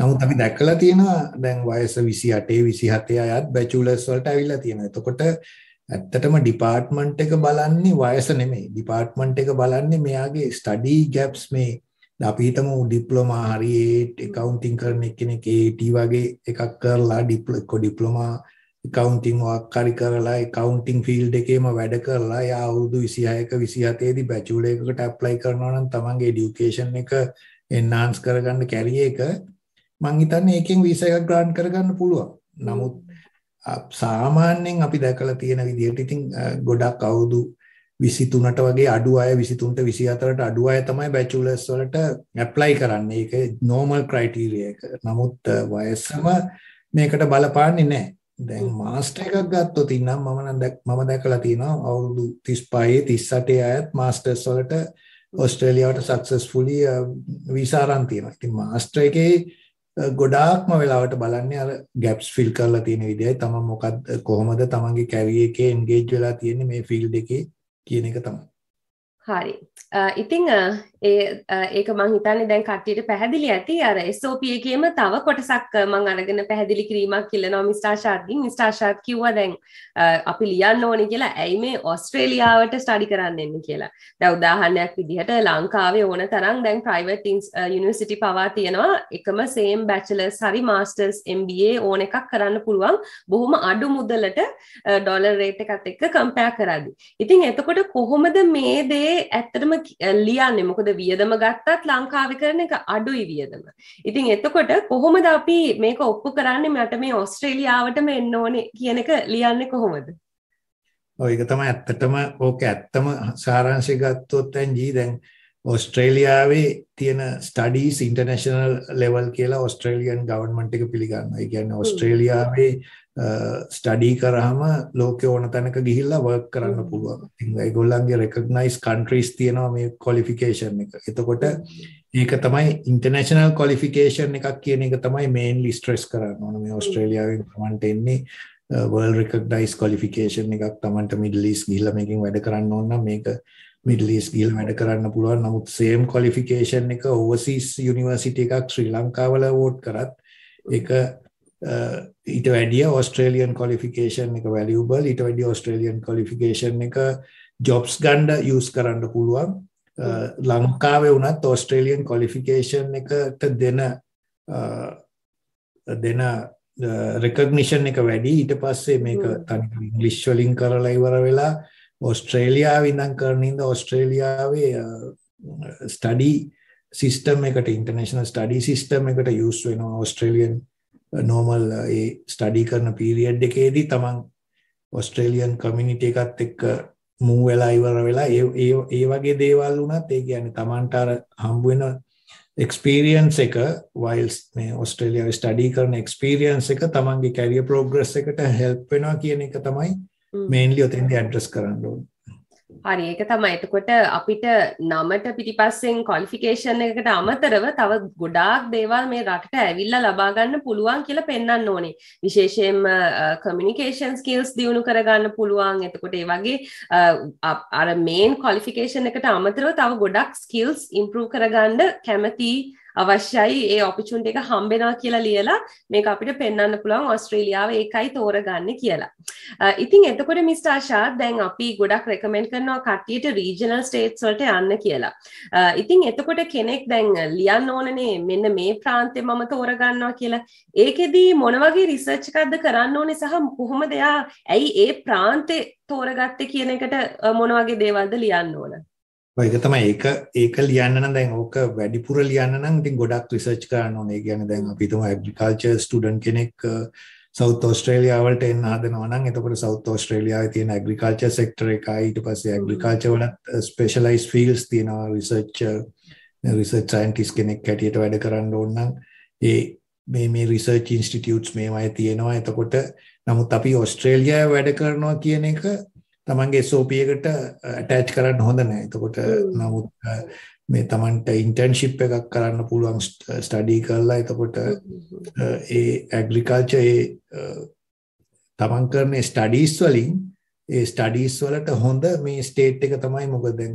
නමුත් අපි දැකලා තියෙනවා දැන් වයස 28 27 අයත් බැචුලර්ස් වලට ඇවිල්ලා තියෙනවා. එතකොට ඇත්තටම ඩිපාර්ට්මන්ට් එක බලන්නේ වයස නෙමෙයි. ඩිපාර්ට්මන්ට් එක බලන්නේ මෙයාගේ ස්ටඩි ගැප්ස් මේ අපි හිතමු ඩිප්ලෝමා හරි එකවුන්ටින් කරන කෙනෙක් AT වගේ එකක් කරලා ඩිප්ලෝ ඩිප්ලෝමා එකවුන්ටින් වර්ක් හරි කරලා එකවුන්ටින් ෆීල්ඩ් එකේම වැඩ කරලා එයා අවුරුදු 26ක 27 දී බැචුලර් එකකට ඇප්ලයි කරනවා නම් තමන්ගේ এডুকেෂන් එක එන්හාන්ස් කරගන්න කැරියර් එක මං හිතන්නේ ඒකෙන් වීසා එකක් ග්‍රාන්ට් කරගන්න පුළුවන්. නමුත් සාමාන්‍යයෙන් අපි දැකලා තියෙන විදිහට ඉතින් ගොඩක් අවුරුදු 23ට වගේ අඩු අය 23ට 24ට අඩු අය තමයි බැචලර්ස් වලට ඇප්ලයි කරන්නේ. ඒක normal criteria එක. නමුත් වයසම මේකට බලපාන්නේ නැහැ. දැන් මාස්ටර් එකක් ගත්තොත් ඉන්නම් මම නම් මම දැකලා තියෙනවා අවුරුදු 35 38 අයත් මාස්ටර්ස් වලට ඔස්ට්‍රේලියාවට successfully visa අරන් තියෙනවා. ඉතින් මාස්ටර් එකේ ගොඩාක්ම වෙලාවට බලන්නේ අර ගැප්ස් ෆිල් කරලා තියෙන විදියයි තමන් මොකක්ද කොහොමද තමන්ගේ කැරියර් එකේ එන්ගේජ් වෙලා තියෙන්නේ මේ ෆීල්ඩ් එකේ කියන එක තමයි. හරි. ඉතින් ඒ ඒක මං හිතන්නේ දැන් කට්ටියට පැහැදිලි ඇති අර SOP එකේම තව කොටසක් මං අරගෙන පැහැදිලි කිරීමක් ඉල්ලනවා මිස්ටර් ෂාත්ගෙන් මිස්ටර් ෂාත් කිව්වා දැන් අපි ලියන්න ඕනේ කියලා ඇයි මේ ඔස්ට්‍රේලියාවට ස්ටඩි කරන්න එන්නේ කියලා. දැන් උදාහරණයක් විදිහට ලංකාවේ ඕන තරම් දැන් ප්‍රයිවට් යුනිවර්සිටි පවා තියෙනවා එකම සේම් බැචලර්ස් හරි මාස්ටර්ස් MBA ඕන එකක් කරන්න පුළුවන් බොහොම අඩු මුදලට ඩොලර් රේට් එකත් එක්ක කම්පයර් කරද්දී. ඉතින් එතකොට කොහොමද මේ දේ ඇත්තටම ලියන්නේ? මොකද වියදම ගත්තත් ලංකාවේ කරන එක අඩුයි වියදම. ඉතින් එතකොට කොහොමද අපි මේක ඔප්පු කරන්නේ මට මේ ඔස්ට්‍රේලියාවටම එන්න ඕනේ කියන එක ලියන්නේ කොහොමද? ඔව් ඒක තමයි ඇත්තටම ඕක ඇත්තම සාරාංශය ගත්තොත් දැන් ජී දැන් ඔස්ට්‍රේලියාවේ තියෙන ස්ටඩීස් ඉන්ටර්නැෂනල් ලෙවල් කියලා ඔස්ට්‍රේලියන් ගවර්න්මන්ට් එක පිළිගන්නවා. ඒ කියන්නේ ඔස්ට්‍රේලියාවේ ස්ටඩී කරහම ලෝක ඕන තැනක ගිහිල්ලා වර්ක් කරන්න පුළුවන් ඒගොල්ලන්ගේ රෙකග්නයිස් කන්ට්‍රීස් තියෙනවා මේ කොලිෆිකේෂන් එක එතකොට ඒක තමයි ඉන්ටර්නේශනල් කොලිෆිකේෂන් එකක් කියන එක තමයි මේන් ලිස්ට්‍රෙස් කරන්න ඕන මේ ඔස්ට්‍රේලියාවෙන් තමන්ට එන්නේ වර්ල් රෙකග්නයිස් කොලිෆිකේෂන් එකක් තමන්ට මිඩලිස් ගිහිල්ලා මේකෙන් වැඩ කරන්න ඕන මේක මිඩලිස් ගිල් වැඩ කරන්න පුළුවන් නමුත් සේම් කොලිෆිකේෂන් එක ඕවසිස් යුනිවර්සිටි එකක් ශ්‍රී ලංකාවල වෝට් කරත් එක Uh, ඊට වැඩිය ඔස්ට්‍රේලියන් කොලිෆිකේෂන් එක වැලියබල් ඊට වැඩිය ඔස්ට්‍රේලියන් කොලිෆිකේෂන් එක ජොබ්ස් ගණ්ඩ යස් කරන්න පුළුවන් uh, ලංකාවේ වනත් ඔස්ට්‍රේලියන් කොලිෆිකේෂන් එකට දෙන uh, දෙන රෙකගනිෂන් එක වැඩි ඊට පස්සේ මේක තනි ඉංගලිශ්වලින් කරලා ඉවර වෙලා ඔස්ට්‍රේලියාව ඉඳන් කරනින්ද ඔස්ට්‍රේලියාවේ ස්ටඩී සිිස්ටම් එකට ඉන්ටර්නේශන ස්ටඩී සිිස්ටම් එකට යුස් වෙනවා ඔස්ට්‍රේලියන් නෝමල් uh, ඒ ස්ටඩි කරන පීරියඩ් එකේදී තමන් ඔස්ට්‍රේලියන් කමිනිිට එකත් එක්ක මූ වෙලා ඉවර වෙලා ඒ වගේ දේවල් වුණත් ඒ ගැන තමන්ටර හම්බුවෙන එක්ස්පීරියන්ස් එක වයිල්ස් මේ ඔස්ට්‍රේලියාව ස්ටඩී කරන එක්ස්පීරියන්ස් එක තමන්ගේ කැරිය ප්‍රෝග්‍රස් එකට හෙල්ප් වෙනවා කියන එක තමයි මේන්ලි ඔතින්ද ඇඩ්‍රස් කරන්න ඕන හරි ඒක තමයි එතකොට අපිට නමට පිටිපස්සෙන් කොලිෆිකේෂන් එකකට අමතරව තව ගොඩාක් දේවල් මේ රටට ඇවිල්ලා ලබා ගන්න පුළුවන් කියලා පෙන්වන්න ඕනේ. විශේෂයෙන්ම කමියුනිකේෂන් ස්කිල්ස් දියුණු කරගන්න පුළුවන්. එතකොට ඒ වගේ අර මේන් කොලිෆිකේෂන් එකට අමතරව තව ගොඩක් ස්කිල්ස් ඉම්ප්‍රූව් කරගන්න කැමති අවශ්‍යයි ඒ ඔපිචුන්ට එක හම්බෙනවා කියලා ලියලා මේක අපිට පෙන්න්න පුළුවන් ඔස්ට්‍රේලියාව ඒකයි තෝරගන්න කියලා. ඉතින් එතකොට මිස්ටාශා දැන් අපි ගොඩක් රෙකමෙන්ට් කරනවා කට්ටියට රීජනල් ස්ටේට්ස් වලට යන්න කියලා. ඉතින් එතකොට කෙනෙක් දැන් ලියන්න ඕනනේ මෙන්න මේ ප්‍රාන්තේ මම තෝරගන්නවා කියලා. ඒකෙදී මොන වගේ රිසර්ච් එකක්ද කරන්න ඕනේ සහ කොහොමද එයා ඇයි ඒ ප්‍රාන්තේ තෝරගත්තේ කියන එකට මොන වගේ දේවල්ද ලියන්න ඕන? ඒක තමයි ඒක ඒක ලියන්න නම් දැන් ඕක වැඩිපුර ලියන්න නම් ඉතින් ගොඩක් රිසර්ච් කරන්න ඕනේ. ඒ කියන්නේ දැන් අපි හිතමු ඇග්‍රිකල්චර් ස්ටුඩන්ට් කෙනෙක් සෞත් uh, ඔස්ට්‍රේලියාවලට එන්න හදනවා නම් එතකොට සෞත් ඔස්ට්‍රේලියාවේ තියෙන ඇග්‍රිකල්චර් සෙක්ටර් එකයි ඊට පස්සේ ඇග්‍රිකල්චර් වලත් ස්පෙෂලායිස් uh, ෆීල්ඩ්ස් තියෙනවා රිසර්ච් රිසර්ච් සයන්ටිස් කෙනෙක් හැටියට වැඩ කරන්න ඕන නම් ඒ මේ මේ රිසර්ච් ඉන්ස්ටිටියුට්ස් මේවායි තියෙනවා එතකොට නමුත් අපි ඔස්ට්‍රේලියාවේ වැඩ කරනවා කියන එක තමන්ගේ SOP එකට ඇටච් කරන්න හොඳ නෑ. එතකොට නමුත් මේ තමන්ට ඉන්ටර්න්ෂිප් එකක් කරන්න පුළුවන් ස්ටඩි කරලා එතකොට ඒ ඇග්‍රිකල්චර් ඒ තමන් කරන ස්ටඩීස් වලින් ඒ ස්ටඩීස් වලට හොඳ මේ ස්ටේට් එක තමයි මොකද දැන්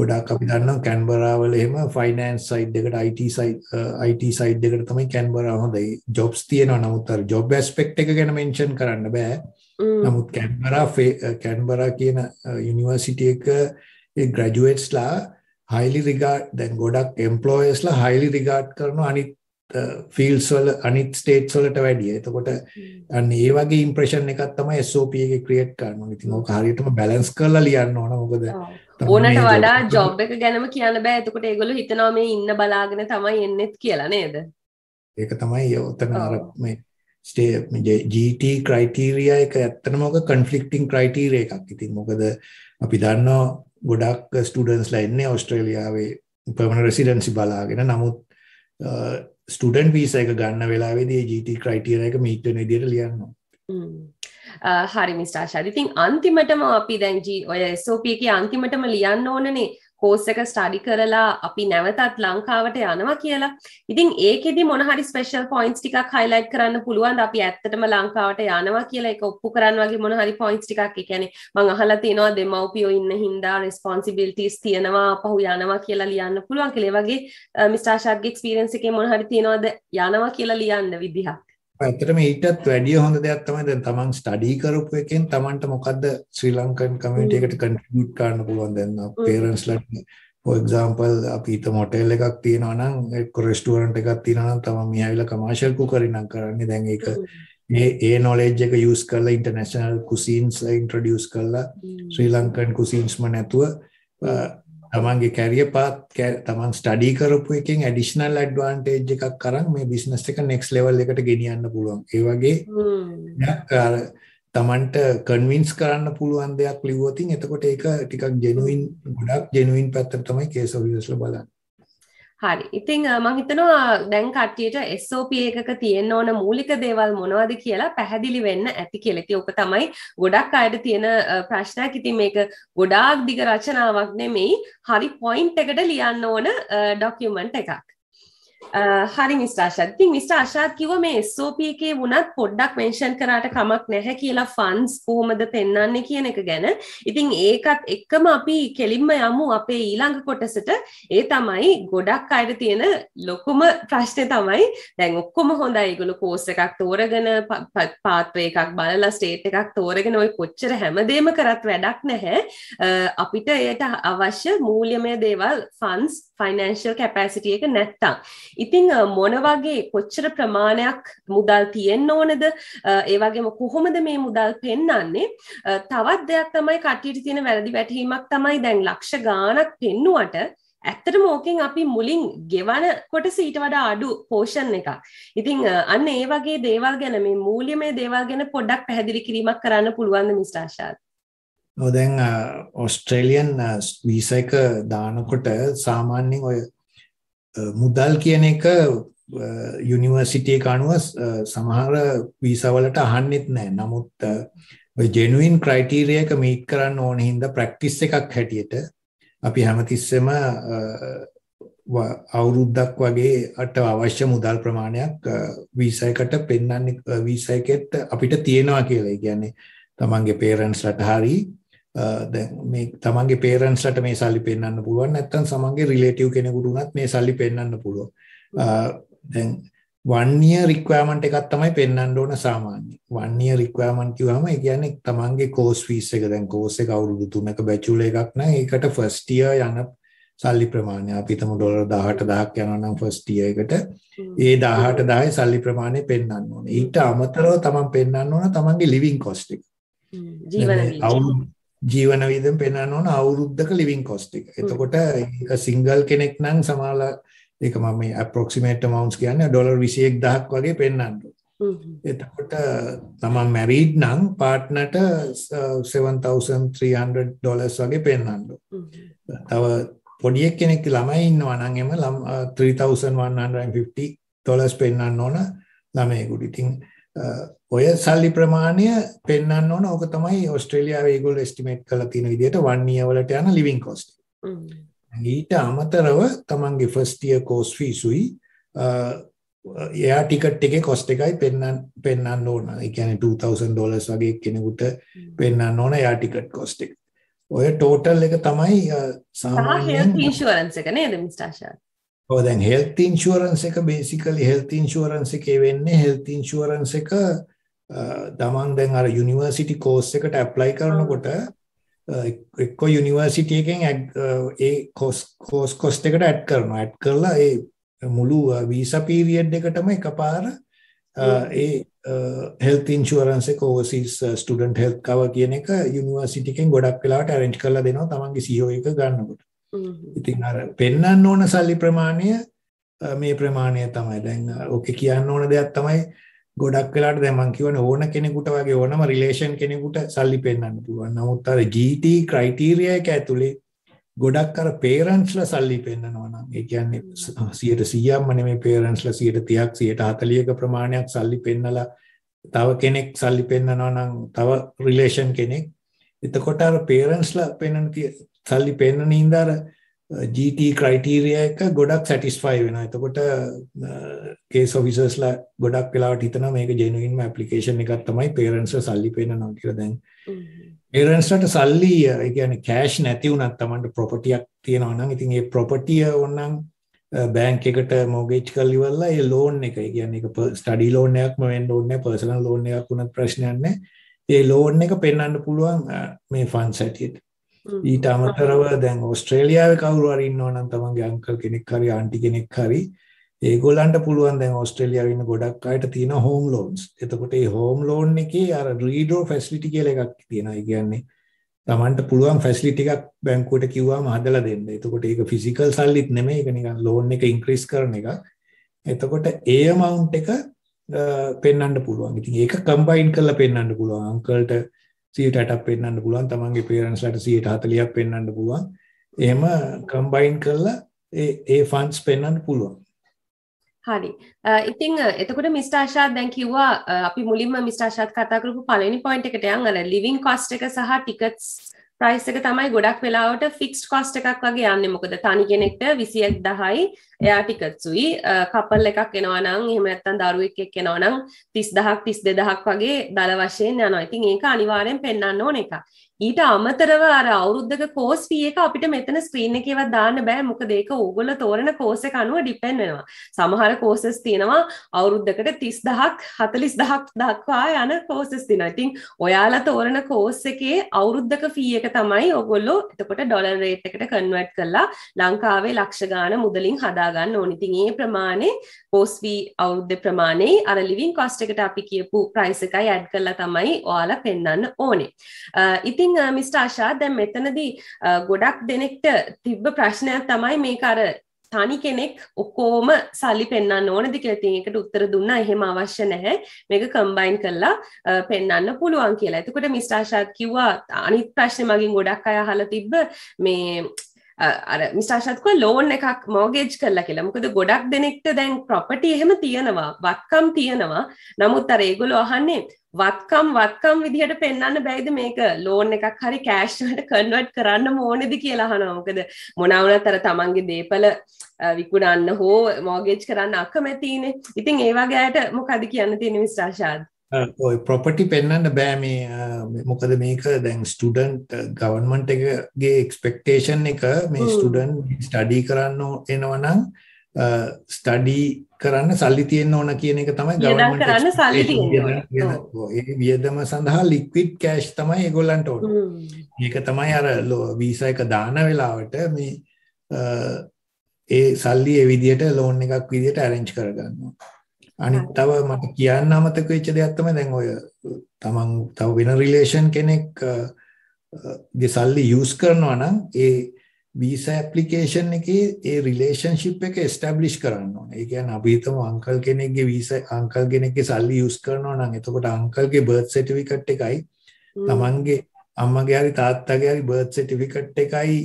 ගොඩාක් අපි දන්නවා කැන්බරා වල එහෙම ෆයිනෑන්ස් සයිඩ් එකට IT සයිඩ් IT සයිඩ් එකට තමයි කැන්බරා හොඳයි ජොබ්ස් තියෙනවා නමුත් අර ජොබ් ඇස්පෙක්ට් එක ගැන මෙන්ෂන් කරන්න බෑ නමුත් කැන්බරා කැන්බරා කියන යුනිවර්සිටි එක ග්‍රජුවේට්ස්ලා හයිලි රිගාඩ් දැන් ගොඩක් එම්ප්ලෝයස්ලා හයිලි රිගාඩ් කරන අනිත් ෆිල්ස් වල අනිත් ස්ටේට්ස් වලට වැඩිය. එතකොට අන්න ඒ වගේ ඉම්ප්‍රෙෂන් එකක් තමයි SOP එකේ ක්‍රියේට් කරන්න ඕනේ. ඉතින් ඕක හරියටම බැලන්ස් කරලා ලියන්න ඕන. මොකද ඕනට වඩා ජොබ් එක ගැනම කියන්න බෑ. එතකොට ඒගොල්ලෝ හිතනවා මේ ඉන්න බලාගෙන තමයි එන්නෙත් කියලා නේද? ඒක තමයි ඔතන අර මේ GT e ක්‍රයිටීරිය එක ඇත්තනම ඔක කන්ෆ්ලික්ටිං ක්‍රයිටීරිය එකක්. ඉතින් මොකද අපි දන්නවා ගොඩක් ස්ටුඩන්ස්ලා එන්නේ ඔස්ට්‍රේලියාවේ පර්මන රෙසිඩන්සි බලාගෙන. නමුත් ස්ටඩන්ට් වීස එක ගන්න වෙලාවේදී GT e ක්‍රයිටීරිය එක මීට් වෙන විදිහට ලියනවා. හරි මිස්ටාශාරිතින් අන්තිමටම අපි දැන්ජී ඔය සෝපියක අන්තිමටම ලියන්න ඕනනේ කෝස් එක ස්ටඩි කරලා අපි නැවතත් ලංකාවට යනවා කියලා. ඉතින් ඒකෙදි මොන හරි ස්පෙෂල් පොයින්ට්ස් ටිකක් හයිලයිට් කරන්න පුළුවන්. අපි ඇත්තටම ලංකාවට යනවා කියලා ඒක ඔප්පු කරන්න වගේ මොන හරි පොයින්ට්ස් ටිකක් ඒ කියන්නේ මම අහලා තියෙනවා දෙමව්පියෝ ඉන්න හින්දා රෙස්පොන්සිබිලිටිස් තියෙනවා පහු යනවා කියලා ලියන්න පුළුවන් කියලා. ඒ වගේ මිස්ටර් ෂාඩ්ගේ එක්ස්පීරියන්ස් එකේ මොන හරි තියෙනවද යනවා කියලා ලියන්න විදිහක්. ඇත්තටම ඊටත් වැඩිය හොඳ දෙයක් තමයි දැන් තමන් ස්ටඩි කරපු එකෙන් තමන්ට මොකද්ද ශ්‍රී ලංකන් කමියුනිටි එකට කන්ට්‍රිබියුට් කරන්න පුළුවන් දැන් පේරන්ට්ස්ලාට for example අපි හිතමු හොටෙල් එකක් තියෙනවා නම් එක්ක රෙස්ටුරන්ට් එකක් තියෙනවා නම් තමන් මේ ආවිලා කමර්ෂල් කුකරි නම් කරන්නේ දැන් ඒක මේ ඒ නොලෙජ් එක යූස් කරලා ඉන්ටර්නැෂනල් කුසින්ස් ඉන්ට්‍රොඩියුස් කරලා ශ්‍රී ලංකන් කුසින්ස්ම නැතුව තමන්ගේ කැරිය පාත් තමන් ස්ටඩී කරපු එකින් ඇඩිෂනල් ඇඩ්වාන්ටේජ් එකක් කරන් මේ බිස්නස් එක නෙක්ස් ලෙවල් එකට ගෙනියන්න පුළුවන් ඒ වගේ තමන්ට කන්වින්ස් කරන්න පුළුවන් දෙයක් ලිවෝතින් එතකොට ඒක ටිකක් ජෙනුවන් ගොඩක් ජෙනුවන් පැත්තර තමයි කේසවිස්ල බලන්න හරි ඉතිං මං හිතනවා දැන් කට්ටියට SOP එකක තියෙන්න ඕන මූලික දේවල් මොනවද කියලා පැහැදිලි වෙන්න ඇති කියලා. ඉතින් ඔක තමයි ගොඩක් අයට තියෙන ප්‍රශ්නයක්. ඉතින් මේක ගොඩාක් දිග රචනාවක් නෙමෙයි. හරි පොයින්ට් එකට ලියන්න ඕන ඩොකියුමන්ට් එකක්. Uh, හරි මිස්ටාශත්ති මිස්ටාශාත් කිව මේ ස්ෝප එකේ වුණත් පොඩ්ඩක් මෙන්ෂන් කරාට කමක් නැහැ කියලා ෆන්ස් කොහොමද පෙන්න්නන්නේ කියන එක ගැන ඉතිං ඒකත් එක්කම අපි කෙලින්ම යමු අපේ ඊළඟ කොටසට ඒ තමයි ගොඩක් අයට තියෙන ලොකුම ප්‍රශ්නය තමයි දැන් ඔක්කොම හොඳයි ගොලු කෝස එකක් තෝරගෙන පාත්‍රය එකක් බලලා ස්ටේට් එකක් තෝරගෙන ඔය කොච්චර හැමදේම කරත් වැඩක් නැහැ uh, අපිට එයට අවශ්‍ය මූලියමය දේවල් ෆන්ස් ෆයිනන්ෂල් කැපෑසිටිය එක නැත්තං. ඉතිං මොන වගේ කොච්චර ප්‍රමාණයක් මුදල් තියෙන් ඕනද ඒවගේම කොහොමද මේ මුදල් පෙන්න්නන්නේ තවත් දෙයක් තමයි කටට තියෙන වැරදි වැටහීමක් තමයි දැන් ලක්ෂ ගානක් පෙන්නුවට ඇත්තටම ඕකෙන් අපි මුලින් ගෙවන කොට සීට වඩා අඩු පෝෂන් එක. ඉතිං අන්න ඒ වගේ දේවල් ගැන මේ මූලියමේ දේවල් ගැන පොඩ්ඩක් පැහැදිලි කිරීමක් කරන්න පුළුවන්ද මිස්ටාශාත්. ඔව් දැන් ඕස්ට්‍රේලියන් වීසා එක දානකොට සාමාන්‍යයෙන් ඔය මුදල් කියන එක යුනිවර්සිටි එක අනුව සමහර වීසා වලට අහන්නෙත් නැහැ. නමුත් ඔය ජෙනුයින් ක්‍රයිටීරියා එක මීට් කරන්න ඕන හින්දා ප්‍රැක්ටිස් එකක් හැටියට අපි හැමතිස්සෙම අවුරුද්දක් වගේ අට අවශ්‍ය මුදල් ප්‍රමාණයක් වීසයකට පෙන්වන්නේ වීසයකෙත් අපිට තියෙනවා කියලා. ඒ කියන්නේ තමන්ගේ පේරන්ට්ස්ලට හරි දැන් මේ තමන්ගේ පේරන්ස්ලට මේ සල්ලි පෙන්වන්න පුළුවන් නැත්නම් සමන්ගේ රිලේටිව් කෙනෙකුට උනත් මේ සල්ලි පෙන්වන්න පුළුවන් දැන් 1 year requirement එකක් තමයි පෙන්වන්න ඕන සාමාන්‍යයෙන් 1 year requirement කිව්වම ඒ කියන්නේ තමන්ගේ course fees එක දැන් course එක අවුරුදු 3ක bachelor එකක් නම් ඒකට first year යන සල්ලි ප්‍රමාණය අපි හිතමු ඩොලර් 18000ක් යනවා නම් first year එකට ඒ 18000 සල්ලි ප්‍රමාණය පෙන්වන්න ඕනේ ඊට අමතරව තමන් පෙන්වන්න ඕන තමන්ගේ living cost එක ජීවන ජීවන වියදම පෙන්වන්න ඕන අවුරුද්දක ලිවිං cost එක. එතකොට සිංගල් කෙනෙක් නම් සමාන ඒක මම මේ approximate amounts කියන්නේ ඩොලර් 21000ක් වගේ පෙන්වන්න එතකොට තමන් මැරීඩ් නම් පාර්ට්නර්ට 7300 ඩොලර්ස් වගේ පෙන්වන්න තව පොඩි කෙනෙක් ළමයි ඉන්නවා නම් එම 3150 ඩොලර්ස් පෙන්වන්න ඕන ළමයෙකුට. ඉතින් ඔය සල්ලි ප්‍රමාණය පෙන්වන්න ඕන ඕක තමයි ඔස්ට්‍රේලියාවේ ඒගොල්ලෝ එස්ටිමේට් කරලා තියෙන විදිහට 1 year වලට යන living cost. ඊට අමතරව තමන්ගේ first year course fees උයි එයා ටිකට් එකේ කොස්ට් එකයි පෙන්වන්න පෙන්වන්න ඕන. ඒ කියන්නේ 2000 ඩොලර්ස් වගේ කෙනෙකුට පෙන්වන්න ඕන එයා ටිකට් කොස්ට් එක. ඔය ටෝටල් එක තමයි සාමාන්‍ය හෙල්ත් ඉන්ෂුරන්ස් එක නේද මිස්ටර් ආශා? ඔව් දැන් හෙල්ත් ඉන්ෂුරන්ස් එක බේසිකලි හෙල්ත් ඉන්ෂුරන්ස් එකේ වෙන්නේ හෙල්ත් ඉන්ෂුරන්ස් එක තමන් දැන් අර යුනිවර්සිටි කෝස් එකට ඇප්ලයි කරනකොට එක්කෝ යුනිවර්සිටි එකෙන් ඒ කෝස් කෝස් කොස්ට් එකට ඇඩ් කරනවා ඇඩ් කරලා ඒ මුළු වීසා පීරියඩ් එකටම එකපාර ඒ හෙල්ත් ඉන්ෂුවරන්ස් එක ඕවර්සීස් ස්ටුඩන්ට් හෙල්ත් කව කියන එක යුනිවර්සිටි එකෙන් ගොඩක් වෙලාවට arrange කරලා දෙනවා තමන්ගේ CO e එක ගන්නකොට. ඉතින් අර පෙන්වන්න ඕන සල්ලි ප්‍රමාණය මේ ප්‍රමාණය තමයි. දැන් ඕකේ කියන්න ඕන දෙයක් තමයි ගොඩක් වෙලාට දැන් මම කියවනේ ඕන කෙනෙකුට වගේ ඕනම රිලේෂන් කෙනෙකුට සල්ලි පෙන්නන්න පුළුවන්. නමුත් අර GT ක්‍රයිටීරියා එක ඇතුලේ ගොඩක් අර පේරන්ට්ස්ලා සල්ලි පෙන්නනවා නම් ඒ කියන්නේ 100%ක්ම නෙමෙයි පේරන්ට්ස්ලා 130ක් 140ක ප්‍රමාණයක් සල්ලි පෙන්නලා තව කෙනෙක් සල්ලි පෙන්නනවා නම් තව රිලේෂන් කෙනෙක් එතකොට අර පේරන්ට්ස්ලා පෙන්නන සල්ලි පෙන්නන ඉඳලා GT ක්‍රයිටීරිය එක ගොඩක් සැටිස්ෆයි වෙන එතකොට කේ සොවිසස්ලා ගොඩක් වෙලාට හිතන මේක ජනුවින්ම ඇපලිකේෂන් එකත් තමයි පේරන්ස සල්ලි පේන නොකිර දැන් පේරන්ස්ට සල්ලි ගැන කෑෂ් නැති වුනත් තමන්ට ප්‍රොපටියක් තියෙනවනම් ඉතින් ඒ ප්‍රොපටිය ඔන්නම් බෑංක එකට මෝගේච් කල්ලිවල්ලා ඒ ලෝන් එක ගැන එක ස්ටඩි ලෝනයක්ම වෙන්ඩ ඕන්න පර්සන ලෝනයක් වුණත් ප්‍රශ්නයන්නේ ඒ ලෝන් එක පෙන්න්න පුළුවන් මේ ෆන් සැටියට ඊට අමතරව දැන් ඔස්ට්‍රේලියාවේ කවුරු හරි ඉන්නවා නම් තමන්ගේ අංකල් කෙනෙක් හරි ආන්ටි කෙනෙක් හරි ඒගොල්ලන්ට පුළුවන් දැන් ඔස්ට්‍රේලියාවේ ඉන්න ගොඩක් අයට තියෙන හෝම් ලෝන්ස්. එතකොට මේ හෝම් ලෝන් එකේ අර රීඩෝ ෆැසිලිටි කියලා එකක් තියෙනවා. ඒ කියන්නේ තමන්ට පුළුවන් ෆැසිලිටි එකක් බැංකුවට කිව්වම හදලා දෙන්න. එතකොට ඒක ෆිසිකල් සල්ලිත් නෙමෙයි. ඒක නිකන් ලෝන් එක ඉන්ක්‍රීස් කරන එකක්. එතකොට ඒ amount එක පෙන්වන්න පුළුවන්. ඉතින් ඒක කම්බයින් කරලා පෙන්වන්න පුළුවන්. අංකල්ට 160ක් පෙන්වන්න පුළුවන් තමන්ගේ පේරන්ට්ස් ලට 140ක් පෙන්වන්න පුළුවන් එහෙම කම්බයින් කරලා ඒ ඒ ෆන්ඩ්ස් පෙන්වන්න පුළුවන් හරි ඉතිං එතකට මිස්ටාශාත් දැන් කිව්වා අපි මුලින්ම මිස්ටාශාත් කතා කරපු පලනි පොයින්ට එකට යන් අර ලිවිං කොස්ට එක සහ ටිකට්ස් ප්‍රයිස් එක තමයි ගොඩක් වෙලාවට ෆික්ස් කොස්ට එකක් වගේ යන්න මොකද තනි කෙනෙක්ට විසියක් දහයි එයා ටිකත්සුයි කපල් එකක් එනවනම් එහමත්තන් දරුවක් එක් එනවනම් තිස් දහක් තිස් දෙදහක් වගේ දල වශයෙන් යනවා ඉතින් ඒක අනිවාරයෙන් පෙන්න්න ඕන එක ඊට අමතරව අර අවුරුද්දක කෝස් ෆී එක අපිට මෙතන ස්ක්‍රීන් එකේවත් දාන්න බෑ මොකද ඒක ඕගොල්ලෝ තෝරන කෝස් එක අනුව ඩිපෙන්ඩ් වෙනවා. සමහර කෝසස් තියෙනවා අවුරුද්දකට 30000ක් 40000ක් දක්වා යන කෝසස් තියෙනවා. ඉතින් ඔයාලා තෝරන කෝස් එකේ අවුරුද්දක ෆී එක තමයි ඔයගොල්ලෝ එතකොට ඩොලර් රේට් එකට කන්වර්ට් කරලා ලංකාවේ ලක්ෂ ගාණ මුදලින් හදා ගන්න ඕනේ. ඉතින් ඒ ප්‍රමාණය කෝස් ෆී අවුරුද්ද ප්‍රමාණය අර ලිවිං කොස්ට් එකට අපි කියපු ප්‍රයිස් එකයි ඇඩ් කරලා තමයි ඔයාලා පෙන්වන්න ඕනේ. ඉතින් ඉතිං මිට ආශා දැම් මෙතනදී ගොඩක් දෙනෙක්ට තිබ්බ ප්‍රශ්නයක් තමයි මේ කර තනි කෙනෙක් ඔක්කෝම සල්ලි පෙන්න්න ඕනදි කියලතින් එකට උත්තර දුන්න එහෙම අවශ්‍ය නැහැ මේක කම්බයින් කරලා පෙන්න්න පුළුවන් කියලා එතකොට මිස්ටාශාත් කිව්වා අනිත් ප්‍රශ්න මගින් ගොඩක් අය හල තිබ්බ මේ අර මිස්ටාශත් කො ලෝන් එකක් මෝගේජ් කරලා කියලා මොකද ගොඩක් දෙනෙක්ට දැන් ප්‍රොපටි එහෙම තියෙනවා වත්කම් තියෙනවා නමුත් අර ඒගොලු අහන්නේ වත්කම් වත්කම් විදිහට පෙන්වන්න බැයිද මේක ලෝන් එකක් හරි කෑෂ් වලට කන්වර්ට් කරන්න ඕනේද කියලා අහනවා මොකද මොනවා වුණත් අර තමන්ගේ දේපල විකුණන්න හෝ මෝගේජ් කරන්න අකමැතිනේ ඉතින් ඒ වගේ අයට මොකද කියන්න තියෙන්නේ මිස්ටර් ශාද් ඔය ප්‍රොපටි පෙන්න්න බෑ මේ මොකද මේක දැන් ස්ටඩන්ට් ගවන්මන්ට uh, එකගේ එක්ස්පෙක්ටේෂන් එක මේ ස්ටඩන් ස්ටඩී කරන්න එනවනම් ස්ටඩී uh, කරන්න සල්ලි තියෙන් ඕන කියන එක තමයි ගවන්න කරන්න සල්ලි වියදම සඳහා ලික්විඩ් කෑෂ් තමයි ඒගොල්ලන්ට ඕන ඒක තමයි අර ලෝ වීස එක දාන වෙලාවට මේ uh, ඒ සල්ලි එවිදියට ලෝන් එකක් විදියට ඇරෙන්ච් කරගන්නවා අනිත් තව මට කියන්න අමතක වෙච්ච දෙයක් තමයි දැන් ඔය තමන් තව වෙන රිලේෂන් කෙනෙක් ගේ සල්ලි යූස් කරනවා නම් ඒ වීසා ඇප්ලිකේෂන් එකේ ඒ රිලේෂන්ෂිප් එක ස්ටැබ්ලිෂ් කරන්න ඕනේ. ඒ කියන්නේ අපි හිතමු අංකල් කෙනෙක්ගේ වීසා අංකල් කෙනෙක්ගේ සල්ලි යූස් කරනවා නම් එතකොට අංකල්ගේ බර්ත් සර්ටිෆිකට් එකයි තමන්ගේ අම්මගේ හරි තාත්තගේ හරි බර්ත් සර්ටිෆිකට් එකයි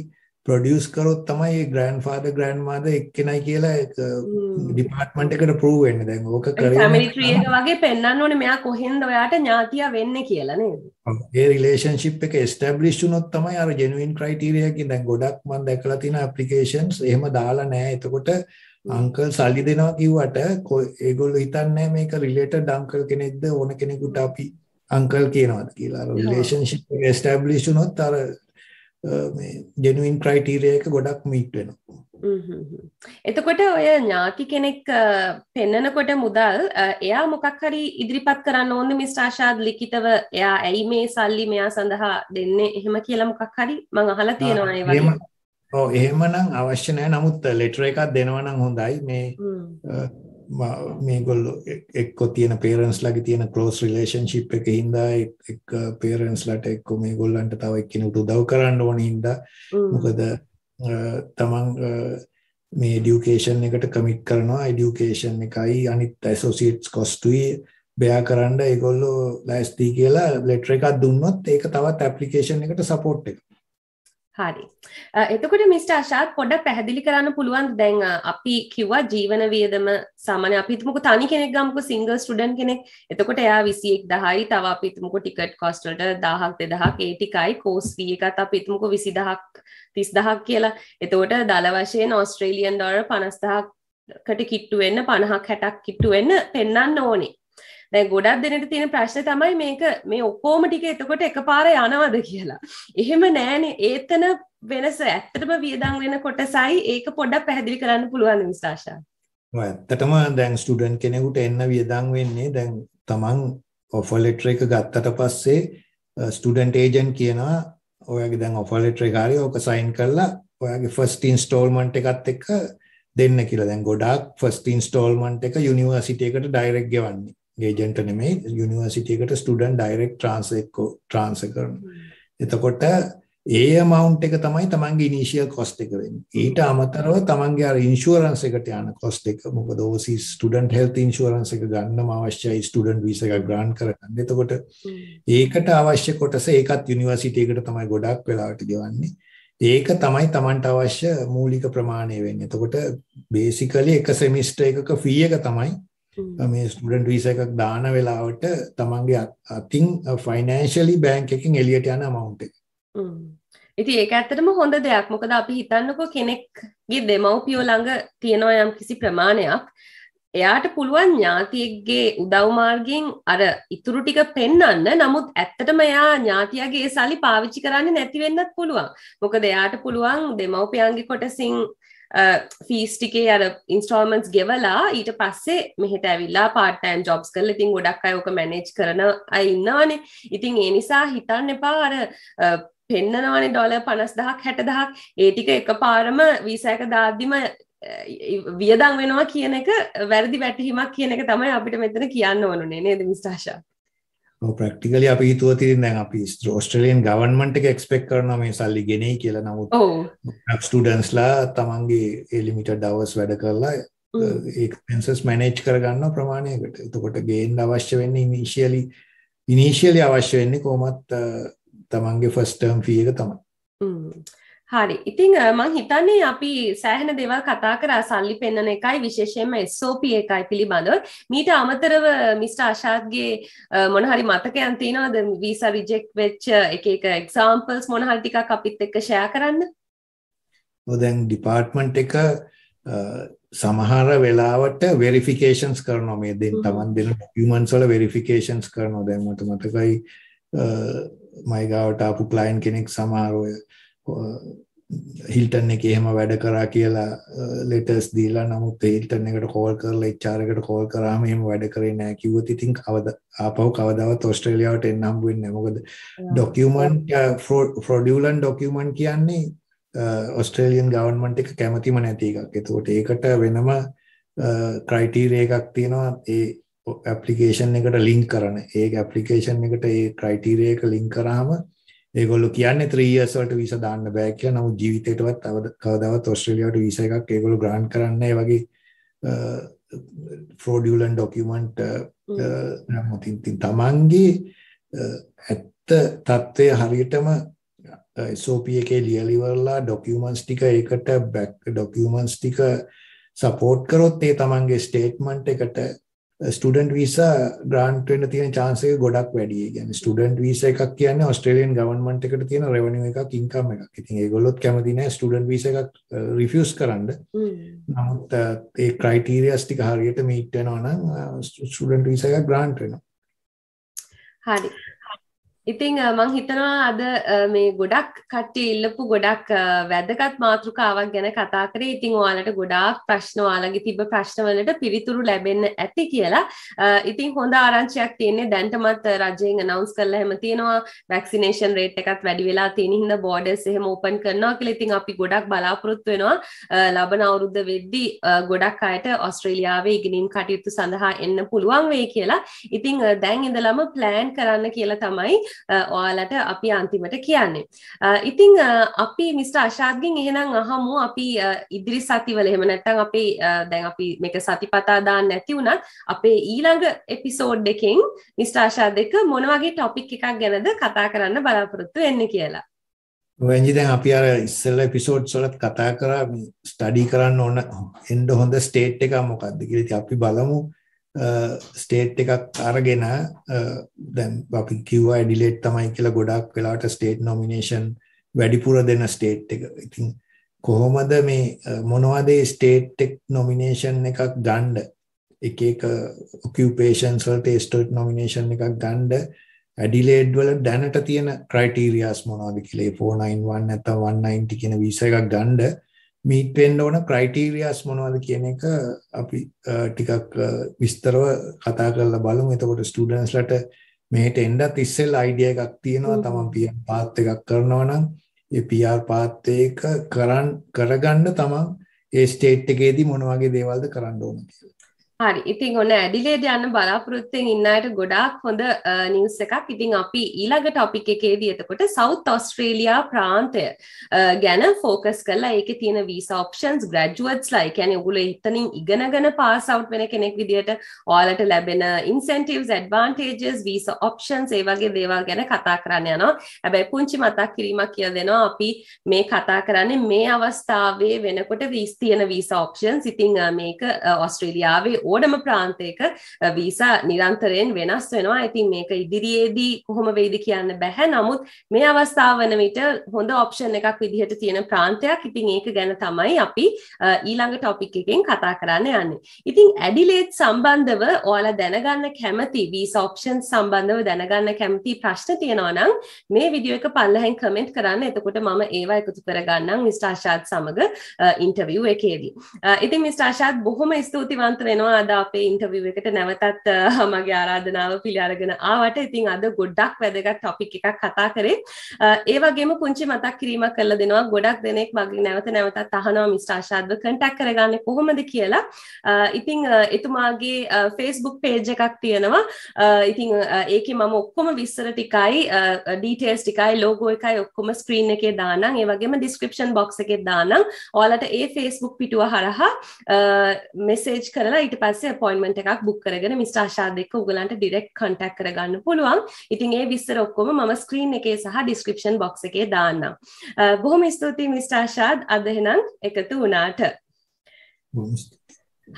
ප්‍රොඩියස් කරොත් තමයි ඒ ග්‍රෑන්ෆාදර් ග්‍රෑන්ඩ්මාදර් එක්කෙනයි කියලා ඩිපාර්ට්මන්ට් එකට ප්‍රූව් වෙන්නේ දැන් ඕක කරේ ෆැමිලි ට්‍රී එක වගේ පෙන්වන්න ඕනේ මෙයා කොහෙන්ද ඔයාට ඥාතියා වෙන්නේ කියලා නේද ඒ රිලේෂන්ෂිප් එක එස්ටැබ්ලිෂ් වුණොත් තමයි අර ජෙනුයින් ක්‍රයිටීරියා එකෙන් දැන් ගොඩක් මම දැකලා තියෙන ඇප්ලිකේෂන්ස් එහෙම දාලා නැහැ එතකොට අංකල් සල්ලි දෙනවා කිව්වට ඒගොල්ලෝ හිතන්නේ මේක රිලේටඩ් අංකල් කෙනෙක්ද ඕන කෙනෙකුට අපි අංකල් කියනවාද කියලා රිලේෂන්ෂිප් එක එස්ටැබ්ලිෂ් වුණොත් අර ජනුවන් ක්‍රයිටීරයක ගොඩක් මීට් වෙන එතකොට ඔය ඥාති කෙනෙක් පෙන්නනකොට මුදල් එයා මොකක් හරි ඉදිරිපත් කරන්න ඕන්න මිස්ට්‍රාශාද ලිකිතව එයා ඇයි මේ සල්ලි මෙයා සඳහා දෙන්නේ එහෙම කියලා මොකක් හරි මං අහල තියෙනවා වගේ ඕ එහෙමනම් අවශ්‍ය නෑ නමුත් ලෙටර එකක් දෙනවනම් හොඳයි මේ මේගොල්ලෝ එක්ක තියෙන පේරන්ස් ලගේ තියෙන ක්ලෝස් රිලේෂන්ශිප් එක හින්දා එක් පේරන්ස්ලට එක්ක මේගොල්ලන්ට තව එක්කෙනෙකුට උදව් කරන්න ඕන හින්දා මොකද තමන් මේ ඩියුකේෂන් එකට කමිට් කරනවා ඩියුකේෂන් එකයි අනිත් ඇසෝසිටස් කොස්ටුයි බයා කරන්න ඒගොල්ලෝ ලෑස්ති කියලා ලෙටර එකක් දුන්නොත් ඒක තවත් ඇප්ලිකේෂන් එකට සපෝට් එක හරි එතකොට මිට අශාත් පොඩ පැහැදිලි කරන්න පුළුවන් දැන් අපි කිව්වා ජීවන වියදම සාමාන්‍ය අපිතුමක තනි කෙනෙක් ගම්ක සිංග ස්ටඩන් කෙනෙක් එතකොට එයා විසියෙක් දහයි තව අපිතුමක ටිකට් කොස්ටල්ට දහක් දෙදහක් ඒටිකයි කෝස් විය එකත් අපිතුමක විසිදහක් තිස්දහක් කියලා එතකොට දළ වශයෙන් ඔස්ට්‍රේලියන් ඩොර් පනස්දහක්කට කිට්ටුවෙන්න පණහක් හැටක් කිට්ටුවෙන්න පෙන්න්න ඕනේ දැ ගොඩක් දෙනට තියෙන ප්‍රශ්න තමයි මේක මේ ඔක්කෝම ටික එතකොට එක පාර යනවද කියලා. එහෙම නෑනේ ඒතන වෙනස ඇත්තටම වියදං වෙන කොටසයි ඒක පොඩ්ඩක් පැහැදිලි කරන්න පුළුවන් විශාශා. ඇත්තටම දැන් ස්ටඩන් කෙනෙකුට එන්න වියදං වෙන්නේ දැන් තමන් ඔෆලෙට්‍ර එක ගත්තට පස්සේ ස්ටඩන්ට ඒජන් කියනවා ඔයගේ දැන් ඔෆලෙට්‍ර කාරය ඕක සයින් කරලා ඔයාගේ ෆස්ටීන් ස්ටෝල්මන්ට් එකත් එක දෙන්න කියලා දැන් ගොඩක් ෆස්ටීන් ස්ටෝල්මන්ට් එක යුනිවර්සිටයකට ඩයිරෙක් ගවන්නේ ඒජන්ට් නෙමෙයි යුනිවර්සිටි එකට ස්ටුඩන්ට් ඩයිරෙක්ට් ට්‍රාන්ස්ෆර් ට්‍රාන්ස්ෆර් කරනවා. එතකොට ඒ amount එක තමයි තමන්ගේ initial cost එක වෙන්නේ. ඊට අමතරව තමන්ගේ අර insurance එකට යන cost එක. මොකද overseas student health insurance එක ගන්නම අවශ්‍යයි student visa එක grant කරගන්න. එතකොට ඒකට අවශ්‍ය කොටස ඒකත් යුනිවර්සිටි එකට තමයි ගොඩක් වෙලාවට ගෙවන්නේ. ඒක තමයි තමන්ට අවශ්‍ය මූලික ප්‍රමාණය වෙන්නේ. එතකොට බේසිකලි එක සෙමිස්ටර් එකක ෆී එක තමයි Hmm. මේ ස්ටුඩන්ට් වීසා එකක් දාන වෙලාවට තමන්ගේ අතින් ෆයිනෑන්ෂලි බැංක් එකකින් එළියට යන amount එක. හ්ම්. Hmm. ඉතින් ඒක ඇත්තටම හොඳ දෙයක්. මොකද අපි හිතන්නකෝ කෙනෙක්ගේ දෙමව්පියෝ ළඟ තියෙනවා යම් කිසි ප්‍රමාණයක්. එයාට පුළුවන් ඥාතියෙක්ගේ උදව් මාර්ගයෙන් අර ඉතුරු ටික පෙන්වන්න. නමුත් ඇත්තටම එයා ඥාතියගේ සල්ලි පාවිච්චි කරන්නේ නැති වෙන්නත් පුළුවන්. මොකද එයාට පුළුවන් දෙමව්පියන්ගේ කොටසින් ෆීස්ටිකේ අර ඉන්ස්ටෝල්මන්ස් ගෙවලා ඊට පස්සේ මෙහෙට ඇවිල්ලා පාටෑම් ජොබ්ස් කල ඉතින් ගොඩක් අයෝක මැනේජ් කරන අය ඉන්නවානේ ඉතින් ඒ නිසා හිතන්න එපා අර පෙන්න්නනවානේ ඩොල පනස් දහක් හැට දහක් ඒටික එක පාරම වීසයක දාද්දිම වියදං වෙනවා කියන එක වැරදි වැටහීමක් කියන එක තමයි අපිට මෙතන කියන්න ඕනුනේ නේද මිස්ටාශා ප්‍රක්ටිකලි අපි තුව තිරින් දැන් අපි ස්ට්‍රෝස්ට්‍රලියන් ගවන්මට එක එක්ස්පෙක් කරන මේ සල්ලි ගෙනෙයි කියලා නමුත් ස්ටඩන්ස්ලා තමන්ගේ එලිමිට ඩවස් වැඩ කරලා ඒක්පෙන්සස් මැනේජ් කරගන්න ප්‍රමාණයකට එතකොට ගේන් අවශ්‍ය වෙන්න ඉනිශියලි ඉනිශියලි අවශ්‍ය වෙන්නේ කොමත් තමන්ගේ ෆස්ටර්ම් ෆියක තමයි හරි ඉතිං මං හිතන්නේ අපි සෑහෙන දෙවල් කතා කරා සල්ලි පෙන්න්නන එකයි විශේෂයෙන්ම ස්ෝප එකයි පිළිබඳව මීට අමතරව මිස්ට අශාත්ගේ මොනහරි මතකයන් තියෙනවද වීස රිජෙක් වෙච්ච එක එක එක්සාම්පල්ස් මොනහල්ටික අපිත් එක්ක ෂය කරන්න දැන් ඩිපාර්ට්මන්ට් එක සමහර වෙලාවට වෙරිෆිකේෂන්ස් කරනවා මේ දෙන් තමන් දෙන ඩොකියුමන්ට්ස් වල වෙරිෆිකේෂන්ස් කරනවා දැන් මට මතකයි මයිගාවට ආපු ක්ලයින්ට් කෙනෙක් සමහර ඔය හිල්ටන් uh, එක එහෙම වැඩ කරා කියලා ලෙටස් uh, දීලා නමුත් හිල්ටන් එකට කෝල් කරලා HR එකට කෝල් කරාම එහෙම වැඩ කරේ නෑ කිව්වොත් ඉතින් කවද ආපහු කවදාවත් ඕස්ට්‍රේලියාවට එන්න හම්බ වෙන්නේ නෑ මොකද ડોකියුමන්ට් ෆ්‍රොඩියුලන්ට් ડોකියුමන්ට් කියන්නේ ඕස්ට්‍රේලියන් uh, ගවර්න්මන්ට් එක කැමැතිම නැති එකක්. ඒකට ඒකට වෙනම ක්‍රයිටීරියා එකක් තියෙනවා ඒ ඇප්ලිකේෂන් එකට ලින්ක් කරන. ඒ ඇප්ලිකේෂන් එකට ඒ ක්‍රයිටීරියා එක ලින්ක් කරාම ඒගොල්ලෝ කියන්නේ 3 years වලට වීසා දාන්න බෑ කියලා. නමුත් ජීවිතේටවත් කවදාවත් ඕස්ට්‍රේලියාවට වීසා එකක් ඒගොල්ලෝ ග්‍රාන්ට් කරන්නේ නැහැ වගේ fraudulent document නම් තින් තමන්ගේ ඇත්ත தත්ත්වය හරියටම SOP එකේ ලියලා ඉවරලා documents ටික ඒකට back documents ටික support කරොත් ඒ තමන්ගේ statement එකට ස්ටඩන්ට වීස ග්‍රාන්ට්වෙන්ට තියෙන චාන්සය ගොඩක් වැඩිය ගැන ස්ටඩන්ට වීස එකක් කියන්න ස්ට්‍රලියන් ගවන්මට එකට තියෙන රැවණ එක ඉංකම එකක් ඉතින් ගොලොත් කැමතින ස්ටඩන්ට වීස එකක් රිෆියස් කරන්න නමුත් ඒ ක්‍රයිටීරියස්ටික හරියට මීට්ටනවන ස්ටඩන්ට වීස එක ග්‍රාන්ට්වෙන හරි ඉතිං මං හිතනවා අද මේ ගොඩක් කට්ටි ඉල්ලපු ගොඩක් වැදගත් මාතෘකාවක් ගැන කතා කරේ ඉතිං ඔයාලට ගොඩාක් ප්‍රශ්න ඔයාලගේ තිබ ප්‍රශ්නවලට පිරිතුරු ලැබෙන්න ඇති කියලා ඉතිං හොඳ ආරංචියක් තියන්නේ දැන්ටමත් රජයෙන් නවස් කරලා හැම තියෙනවා වැක්සිනේෂන් රේට් එකත් වැඩි වෙලා තියෙන හින්දා බෝඩර්ස් එහෙම ඕපන් කරනවා කියලා ඉතිං අපි ගොඩක් බලාපොරොත්තු වෙනවා ලබන අවුරුද්ද වෙද්දී ගොඩක් අයට ඔස්ට්‍රේලියාවේ ඉගෙනීම් කටයුතු සඳහා එන්න පුළුවන් වෙයි කියලා ඉතිං දැන් ඉඳලම ප්ලෑන් කරන්න කියලා තමයි ඔයාලට අපි අන්තිමට කියන්නේ. ඉතිං අපි මිස්ට අශාත්ගෙන් එහෙනම් අහමු අපි ඉදිරි සතිවල එහෙම නැත්තම් අපේ දැන් අපි මේක සතිපතා දාන්න නැති වුණත් අපේ ඊළඟ එපිසෝඩ් එකෙන් මිස්ට අශාත් දෙක මොන වගේ ටොපික් එකක් ගැනද කතා කරන්න බලාපොරොත්තු වෙන්නේ කියලා. වැජි දැන් අපි අර ඉස්සල්ල එපිසෝඩ් සොලත් කතා කරා ස්ටඩි කරන්න ඕන එන්ඩ හොඳ ස්ටේට් එක මොකක්ද කියලා අපි බලමු ස්ටේට් එකක් අරගෙන දැන් අපි කිව්වා ඇඩිලේට් තමයි කියලා ගොඩක් වෙලාවට ස්ටේට් නොමිනේෂන් වැඩිපුර දෙන ස්ටේට් එක. ඉතින් කොහොමද මේ මොනවද ස්ටේට් ටෙක් නොමිනේෂන් එකක් ගන්න එක එක ඔකියුපේෂන්ස් වලට ස්ටේට් නොමිනේෂන් එකක් ගන්න ඇඩිලේඩ් වල දැනට තියෙන ක්‍රයිටීරියාස් මොනවද කියලා 491 නැත්නම් 190 කියන වීසා එකක් ගන්න මීට් වෙන්න ඕන ක්‍රයිටීරියාස් මොනවද කියන එක අපි ටිකක් විස්තරව කතා කරලා බලමු. එතකොට ස්ටුඩන්ට්ස්ලට මෙහෙට එන්නත් ඉස්සෙල්ලා අයිඩියා එකක් තියෙනවා. තමන් PR පාත් එකක් කරනවා නම් ඒ PR පාත් එක කරන් කරගන්න තමන් ඒ ස්ටේට් එකේදී මොන වගේ දේවල්ද කරන්න ඕන කියලා. හරි ඉතින් ඔන්න ඇඩිලේඩ යන්න බලාපොරොත්තෙන් ඉන්න අයට ගොඩාක් හොඳ නිවස් එකක් ඉතින් අපි ඊළඟ ටොපික් එකේදී එතකොට සෞත් ඔස්ට්‍රේලියා ප්‍රාන්තය ගැන ෆෝකස් කරලා ඒක තියෙන වීස ඔප්ෂන්ස් ග්‍රැජුවට්ස්ලා ඒ කියන්නේ ඔගොල්ලෝ එතනින් ඉගෙනගෙන පාස් අවුට් වෙන කෙනෙක් විදියට ඔයාලට ලැබෙන ඉන්සෙන්ටිව්ස් ඇඩ්වාන්ටේජස් වීස ඔප්ෂන්ස් ඒ වගේ දේවල් ගැන කතා කරන්න යනවා හැබැයි පුංචි මතක් කිරීමක් කියලා දෙනවා අපි මේ කතා කරන්නේ මේ අවස්ථාවේ වෙනකොට තියෙන වීස ඔප්ෂන්ස් ඉතින් මේක ඔස්ට්‍රේලියාවේ ඕඩම ප්‍රාන්තයක වීසා නිරන්තරයෙන් වෙනස් වෙනවා ඇතින් මේක ඉදිරියේදී කොහොම වෙයිද කියන්න බැහැ නමුත් මේ අවස්ථාව වන විට හොඳ ඔප්ෂන් එකක් විදිහට තියෙන ප්‍රාන්තයක් ඉතින් ඒක ගැන තමයි අපි ඊළඟ ටොපික් එකෙන් කතා කරන්න යන්නේ ඉතින් ඇඩිලේට් සම්බන්ධව ඕලා දැනගන්න කැමති වීසා ඔප්ෂන් සම්බන්ධව දැනගන්න කැමති ප්‍රශ්න තියෙනවා නම් මේ විඩියෝ එක පල්ලහෙන් කමෙන්ට් කරන්න එතකොට මම ඒවා එකතු කරගන්නම් මිස්ටාශාත් සමග ඉන්ටවිය් එකේදී ඉතින් මිස්ටාශාත් බොහොම ස්තුතිවන්ත වෙනවා අද අපේ ඉන්ටවිව් එකට නැවතත් මගේ ආරාධනාව පිළිඅරගෙන ආවට ඉතින් අද ගොඩක් වැදගත් ටොපික් එකක් කතා කරේ ඒ වගේම පුංචි මතක් කිරීමක් කරලා දෙනවා ගොඩක් දෙනෙක් මගේ නැවත නැවතත් අහනවා මිස්ටර් ආශාද්ව කන්ටැක්ට් කරගන්නේ කොහොමද කියලා ඉතින් එතුමාගේ Facebook page එකක් තියෙනවා ඉතින් ඒකේ මම ඔක්කොම විස්තර ටිකයි details ටිකයි logo එකයි ඔක්කොම screen එකේ දානම් ඒ වගේම description box එකේ දානම් ඔයාලට ඒ Facebook පිටුව හරහා මෙසේජ් කරලා ඊට පස්සේ අපොයින්මන්ට් එකක් බුක් කරගෙන මිස්ටර් ආශාද් එක්ක උගලන්ට ඩිරෙක්ට් කන්ටැක්ට් කරගන්න පුළුවන්. ඉතින් ඒ විස්තර ඔක්කොම මම ස්ක්‍රීන් එකේ සහ ඩිස්ක්‍රිප්ෂන් බොක්ස් එකේ දාන්නම්. බොහොම ස්තුතියි මිස්ටර් ආශාද් අද එහෙනම් එකතු වුණාට.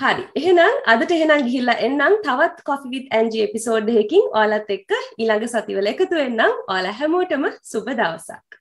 හරි. එහෙනම් අදට එහෙනම් ගිහිල්ලා එන්නම් තවත් Coffee with Angie එපිසෝඩ් එකකින් ඔයාලත් එක්ක ඊළඟ සතිවල එකතු වෙන්නම්. ඔයාලා හැමෝටම සුබ දවසක්.